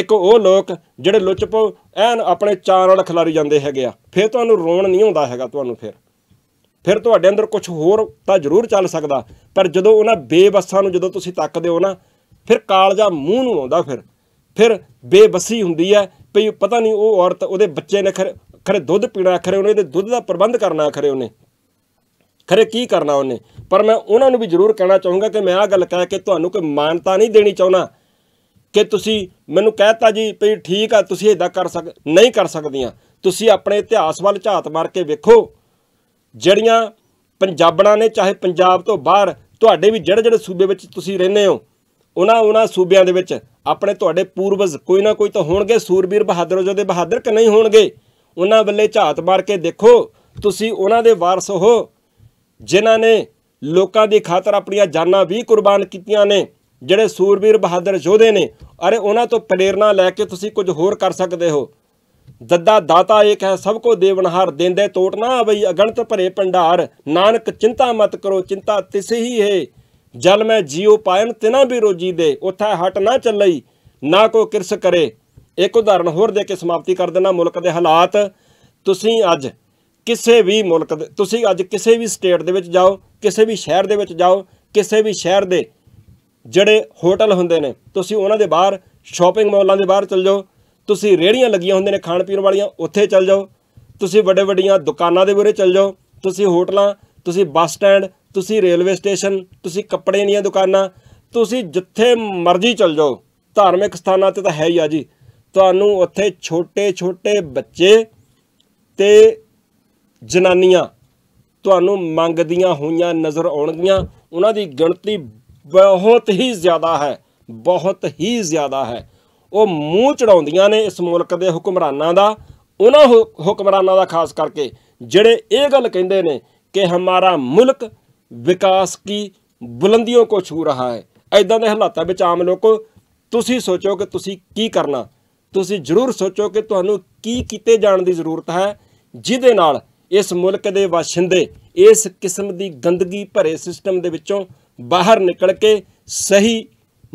ਇੱਕ ਉਹ ਲੋਕ ਜਿਹੜੇ ਲੁੱਚਪੋ ਐਨ ਆਪਣੇ ਚਾਰ ਨਾਲ ਖਿਲਾਰੀ ਜਾਂਦੇ ਹੈਗੇ ਆ ਫਿਰ ਤੁਹਾਨੂੰ ਰੋਣ ਨਹੀਂ ਆਉਂਦਾ ਹੈਗਾ ਤੁਹਾਨੂੰ ਫਿਰ ਫਿਰ ਤੁਹਾਡੇ ਅੰਦਰ ਕੁਝ ਹੋਰ ਤਾਂ ਜ਼ਰੂਰ ਚੱਲ ਸਕਦਾ ਪਰ ਜਦੋਂ ਉਹਨਾਂ ਬੇਬਸਾਂ ਨੂੰ ਜਦੋਂ ਤੁਸੀਂ ਤੱਕਦੇ ਹੋ ਨਾ ਫਿਰ ਕਾਲਜਾ ਮੂੰਹ ਨੂੰ ਆਉਂਦਾ ਫਿਰ ਫਿਰ ਬੇਬਸੀ ਹੁੰਦੀ ਹੈ ਪਈ ਪਤਾ ਨਹੀਂ ਉਹ ਔਰਤ ਉਹਦੇ ਬੱਚੇ ਨੇ ਖਰੇ ਖਰੇ ਦੁੱਧ ਪੀਣਾ ਖਰੇ ਉਹਨੇ ਦੁੱਧ ਦਾ ਪ੍ਰਬੰਧ ਕਰਨਾ ਖਰੇ ਉਹਨੇ ਖਰੇ ਕੀ ਕਰਨਾ ਉਹਨੇ ਪਰ ਮੈਂ ਉਹਨਾਂ ਨੂੰ ਵੀ ਜ਼ਰੂਰ ਕਹਿਣਾ ਚਾਹੂੰਗਾ ਕਿ ਮੈਂ ਆਹ ਗੱਲ ਕਹਿ ਕੇ ਤੁਹਾਨੂੰ ਕੋਈ ਮਾਨਤਾ ਨਹੀਂ ਦੇਣੀ ਚਾਹੁੰਦਾ ਕਿ ਤੁਸੀਂ ਮੈਨੂੰ ਕਹਿਤਾ ਜੀ ਭਈ ਠੀਕ ਆ ਤੁਸੀਂ ਇਦਾਂ ਕਰ ਸਕ ਨਹੀਂ ਕਰ ਸਕਦੀਆਂ ਤੁਸੀਂ ਆਪਣੇ ਇਤਿਹਾਸ ਵੱਲ ਝਾਤ ਮਾਰ ਕੇ ਵੇਖੋ ਜਿਹੜੀਆਂ ਪੰਜਾਬਣਾਂ ਨੇ ਚਾਹੇ ਪੰਜਾਬ ਤੋਂ ਬਾਹਰ ਤੁਹਾਡੇ ਵੀ ਜਿਹੜੇ ਜਿਹੜੇ ਸੂਬੇ ਵਿੱਚ ਤੁਸੀਂ ਰਹਿੰਦੇ ਹੋ ਉਹਨਾਂ ਉਹਨਾਂ ਸੂਬਿਆਂ ਦੇ ਵਿੱਚ ਆਪਣੇ ਤੁਹਾਡੇ ਪੂਰਵਜ ਕੋਈ ਨਾ ਕੋਈ ਤਾਂ ਹੋਣਗੇ ਸੂਰਬੀਰ ਬਹਾਦਰ ਦੇ ਬਹਾਦਰ ਕਿ ਨਹੀਂ ਹੋਣਗੇ ਉਹਨਾਂ ਵੱਲੇ ਝਾਤ ਮਾਰ ਕੇ ਦੇਖੋ ਤੁਸੀਂ ਉਹਨਾਂ ਦੇ ਵਾਰਸ ਹੋ ਜਿਨ੍ਹਾਂ ਨੇ ਲੋਕਾਂ ਦੀ ਖਾਤਰ ਆਪਣੀਆਂ ਜਾਨਾਂ ਵੀ ਕੁਰਬਾਨ ਕੀਤੀਆਂ ਨੇ ਜਿਹੜੇ ਸੂਰਬੀਰ ਬਹਾਦਰ ਯੋਧੇ ਨੇ ਅਰੇ ਉਹਨਾਂ ਤੋਂ ਪ੍ਰੇਰਣਾ ਲੈ ਕੇ ਤੁਸੀਂ ਕੁਝ ਹੋਰ ਕਰ ਸਕਦੇ ਹੋ ਦੱਦਾ ਦਾਤਾ ਏਕ ਹੈ ਸਭ ਕੋ ਦੇਵਨਹਾਰ ਦੇਂਦੇ ਤੋਟ ਨਾ ਬਈ ਅਗਣਤ ਭਰੇ ਭੰਡਾਰ ਨਾਨਕ ਚਿੰਤਾ ਮਤ ਕਰੋ ਚਿੰਤਾ ਤਿਸ ਹੀ ਹੈ ਜਲ ਮੈਂ ਜੀਉ ਪਾਇਨ ਤਿਨਾ ਰੋਜੀ ਦੇ ਉਥੈ ਹਟ ਨਾ ਚੱਲਈ ਨਾ ਕੋ ਕਿਰਸ ਕਰੇ ਇੱਕ ਉਦਾਹਰਨ ਹੋਰ ਦੇ ਕੇ ਸਮਾਪਤੀ ਕਰ ਦੇਣਾ ਮੁਲਕ ਦੇ ਹਾਲਾਤ ਤੁਸੀਂ ਅੱਜ ਕਿਸੇ ਵੀ ਮੁਲਕ ਦੇ ਤੁਸੀਂ ਅੱਜ ਕਿਸੇ ਵੀ ਸਟੇਟ ਦੇ ਵਿੱਚ ਜਾਓ ਕਿਸੇ ਵੀ ਸ਼ਹਿਰ ਦੇ ਵਿੱਚ ਜਾਓ ਕਿਸੇ ਵੀ ਸ਼ਹਿਰ ਦੇ ਜਿਹੜੇ ਹੋਟਲ ਹੁੰਦੇ ਨੇ ਤੁਸੀਂ ਉਹਨਾਂ ਦੇ ਬਾਹਰ ਸ਼ਾਪਿੰਗ ਮਾਲਾਂ ਦੇ ਬਾਹਰ ਚਲ ਜਾਓ ਤੁਸੀਂ ਰੇੜੀਆਂ ਲੱਗੀਆਂ ਹੁੰਦੇ ਨੇ ਖਾਣ ਪੀਣ ਵਾਲੀਆਂ ਉੱਥੇ ਚਲ ਜਾਓ ਤੁਸੀਂ ਵੱਡੇ ਵੱਡੀਆਂ ਦੁਕਾਨਾਂ ਦੇ ਬਾਰੇ ਚਲ ਜਾਓ ਤੁਸੀਂ ਹੋਟਲਾਂ ਤੁਸੀਂ ਬੱਸ ਸਟੈਂਡ ਤੁਸੀਂ ਰੇਲਵੇ ਸਟੇਸ਼ਨ ਤੁਸੀਂ ਕੱਪੜੇ ਦੀਆਂ ਦੁਕਾਨਾਂ ਤੁਸੀਂ ਜਿੱਥੇ ਮਰਜ਼ੀ ਚਲ ਜਾਓ ਧਾਰਮਿਕ ਸਥਾਨਾਂ ਤੇ ਤਾਂ ਹੈ ਹੀ ਆ ਜੀ ਤੁਹਾਨੂੰ ਉੱਥੇ ਛੋਟੇ-ਛੋਟੇ ਬੱਚੇ ਤੇ ਜਨਾਨੀਆਂ ਤੁਹਾਨੂੰ ਮੰਗਦੀਆਂ ਹੋਈਆਂ ਨਜ਼ਰ ਆਉਣਗੀਆਂ ਉਹਨਾਂ ਦੀ ਗਿਣਤੀ ਬਹੁਤ ਹੀ ਜ਼ਿਆਦਾ ਹੈ ਬਹੁਤ ਹੀ ਜ਼ਿਆਦਾ ਹੈ ਉਹ ਮੂੰਹ ਚੜਾਉਂਦੀਆਂ ਨੇ ਇਸ ਮੁਲਕ ਦੇ ਹੁਕਮਰਾਨਾਂ ਦਾ ਉਹਨਾਂ ਹੁਕਮਰਾਨਾਂ ਦਾ ਖਾਸ ਕਰਕੇ ਜਿਹੜੇ ਇਹ ਗੱਲ ਕਹਿੰਦੇ ਨੇ ਕਿ ਹਮਾਰਾ ਮੁਲਕ ਵਿਕਾਸ ਕੀ ਬੁਲੰਦੀਆਂ ਕੋ ਛੂ ਰਹਾ ਹੈ ਐਦਾਂ ਦੇ ਹਾਲਾਤਾਂ ਵਿੱਚ ਆਮ ਲੋਕੋ ਤੁਸੀਂ ਸੋਚੋ ਕਿ ਤੁਸੀਂ ਕੀ ਕਰਨਾ ਤੁਸੀਂ ਜ਼ਰੂਰ ਸੋਚੋ ਕਿ ਤੁਹਾਨੂੰ ਕੀ ਕੀਤੇ ਜਾਣ ਦੀ ਜ਼ਰੂਰਤ ਹੈ ਜਿਹਦੇ ਨਾਲ ਇਸ ਮੁਲਕ ਦੇ ਵਾਸਿੰਦੇ ਇਸ ਕਿਸਮ ਦੀ ਗੰਦਗੀ ਭਰੇ ਸਿਸਟਮ ਦੇ ਵਿੱਚੋਂ ਬਾਹਰ ਨਿਕਲ ਕੇ ਸਹੀ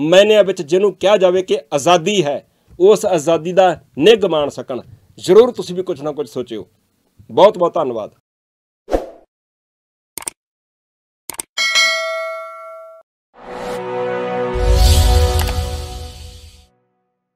ਮੈਨਿਆਂ ਵਿੱਚ ਜਿਹਨੂੰ ਕਿਹਾ ਜਾਵੇ ਕਿ ਆਜ਼ਾਦੀ ਹੈ ਉਸ ਆਜ਼ਾਦੀ ਦਾ ਨਿਗਮਾਨ ਸਕਣ ਜ਼ਰੂਰ ਤੁਸੀਂ ਵੀ ਕੁਝ ਨਾ ਕੁਝ ਸੋਚਿਓ ਬਹੁਤ ਬਹੁਤ ਧੰਨਵਾਦ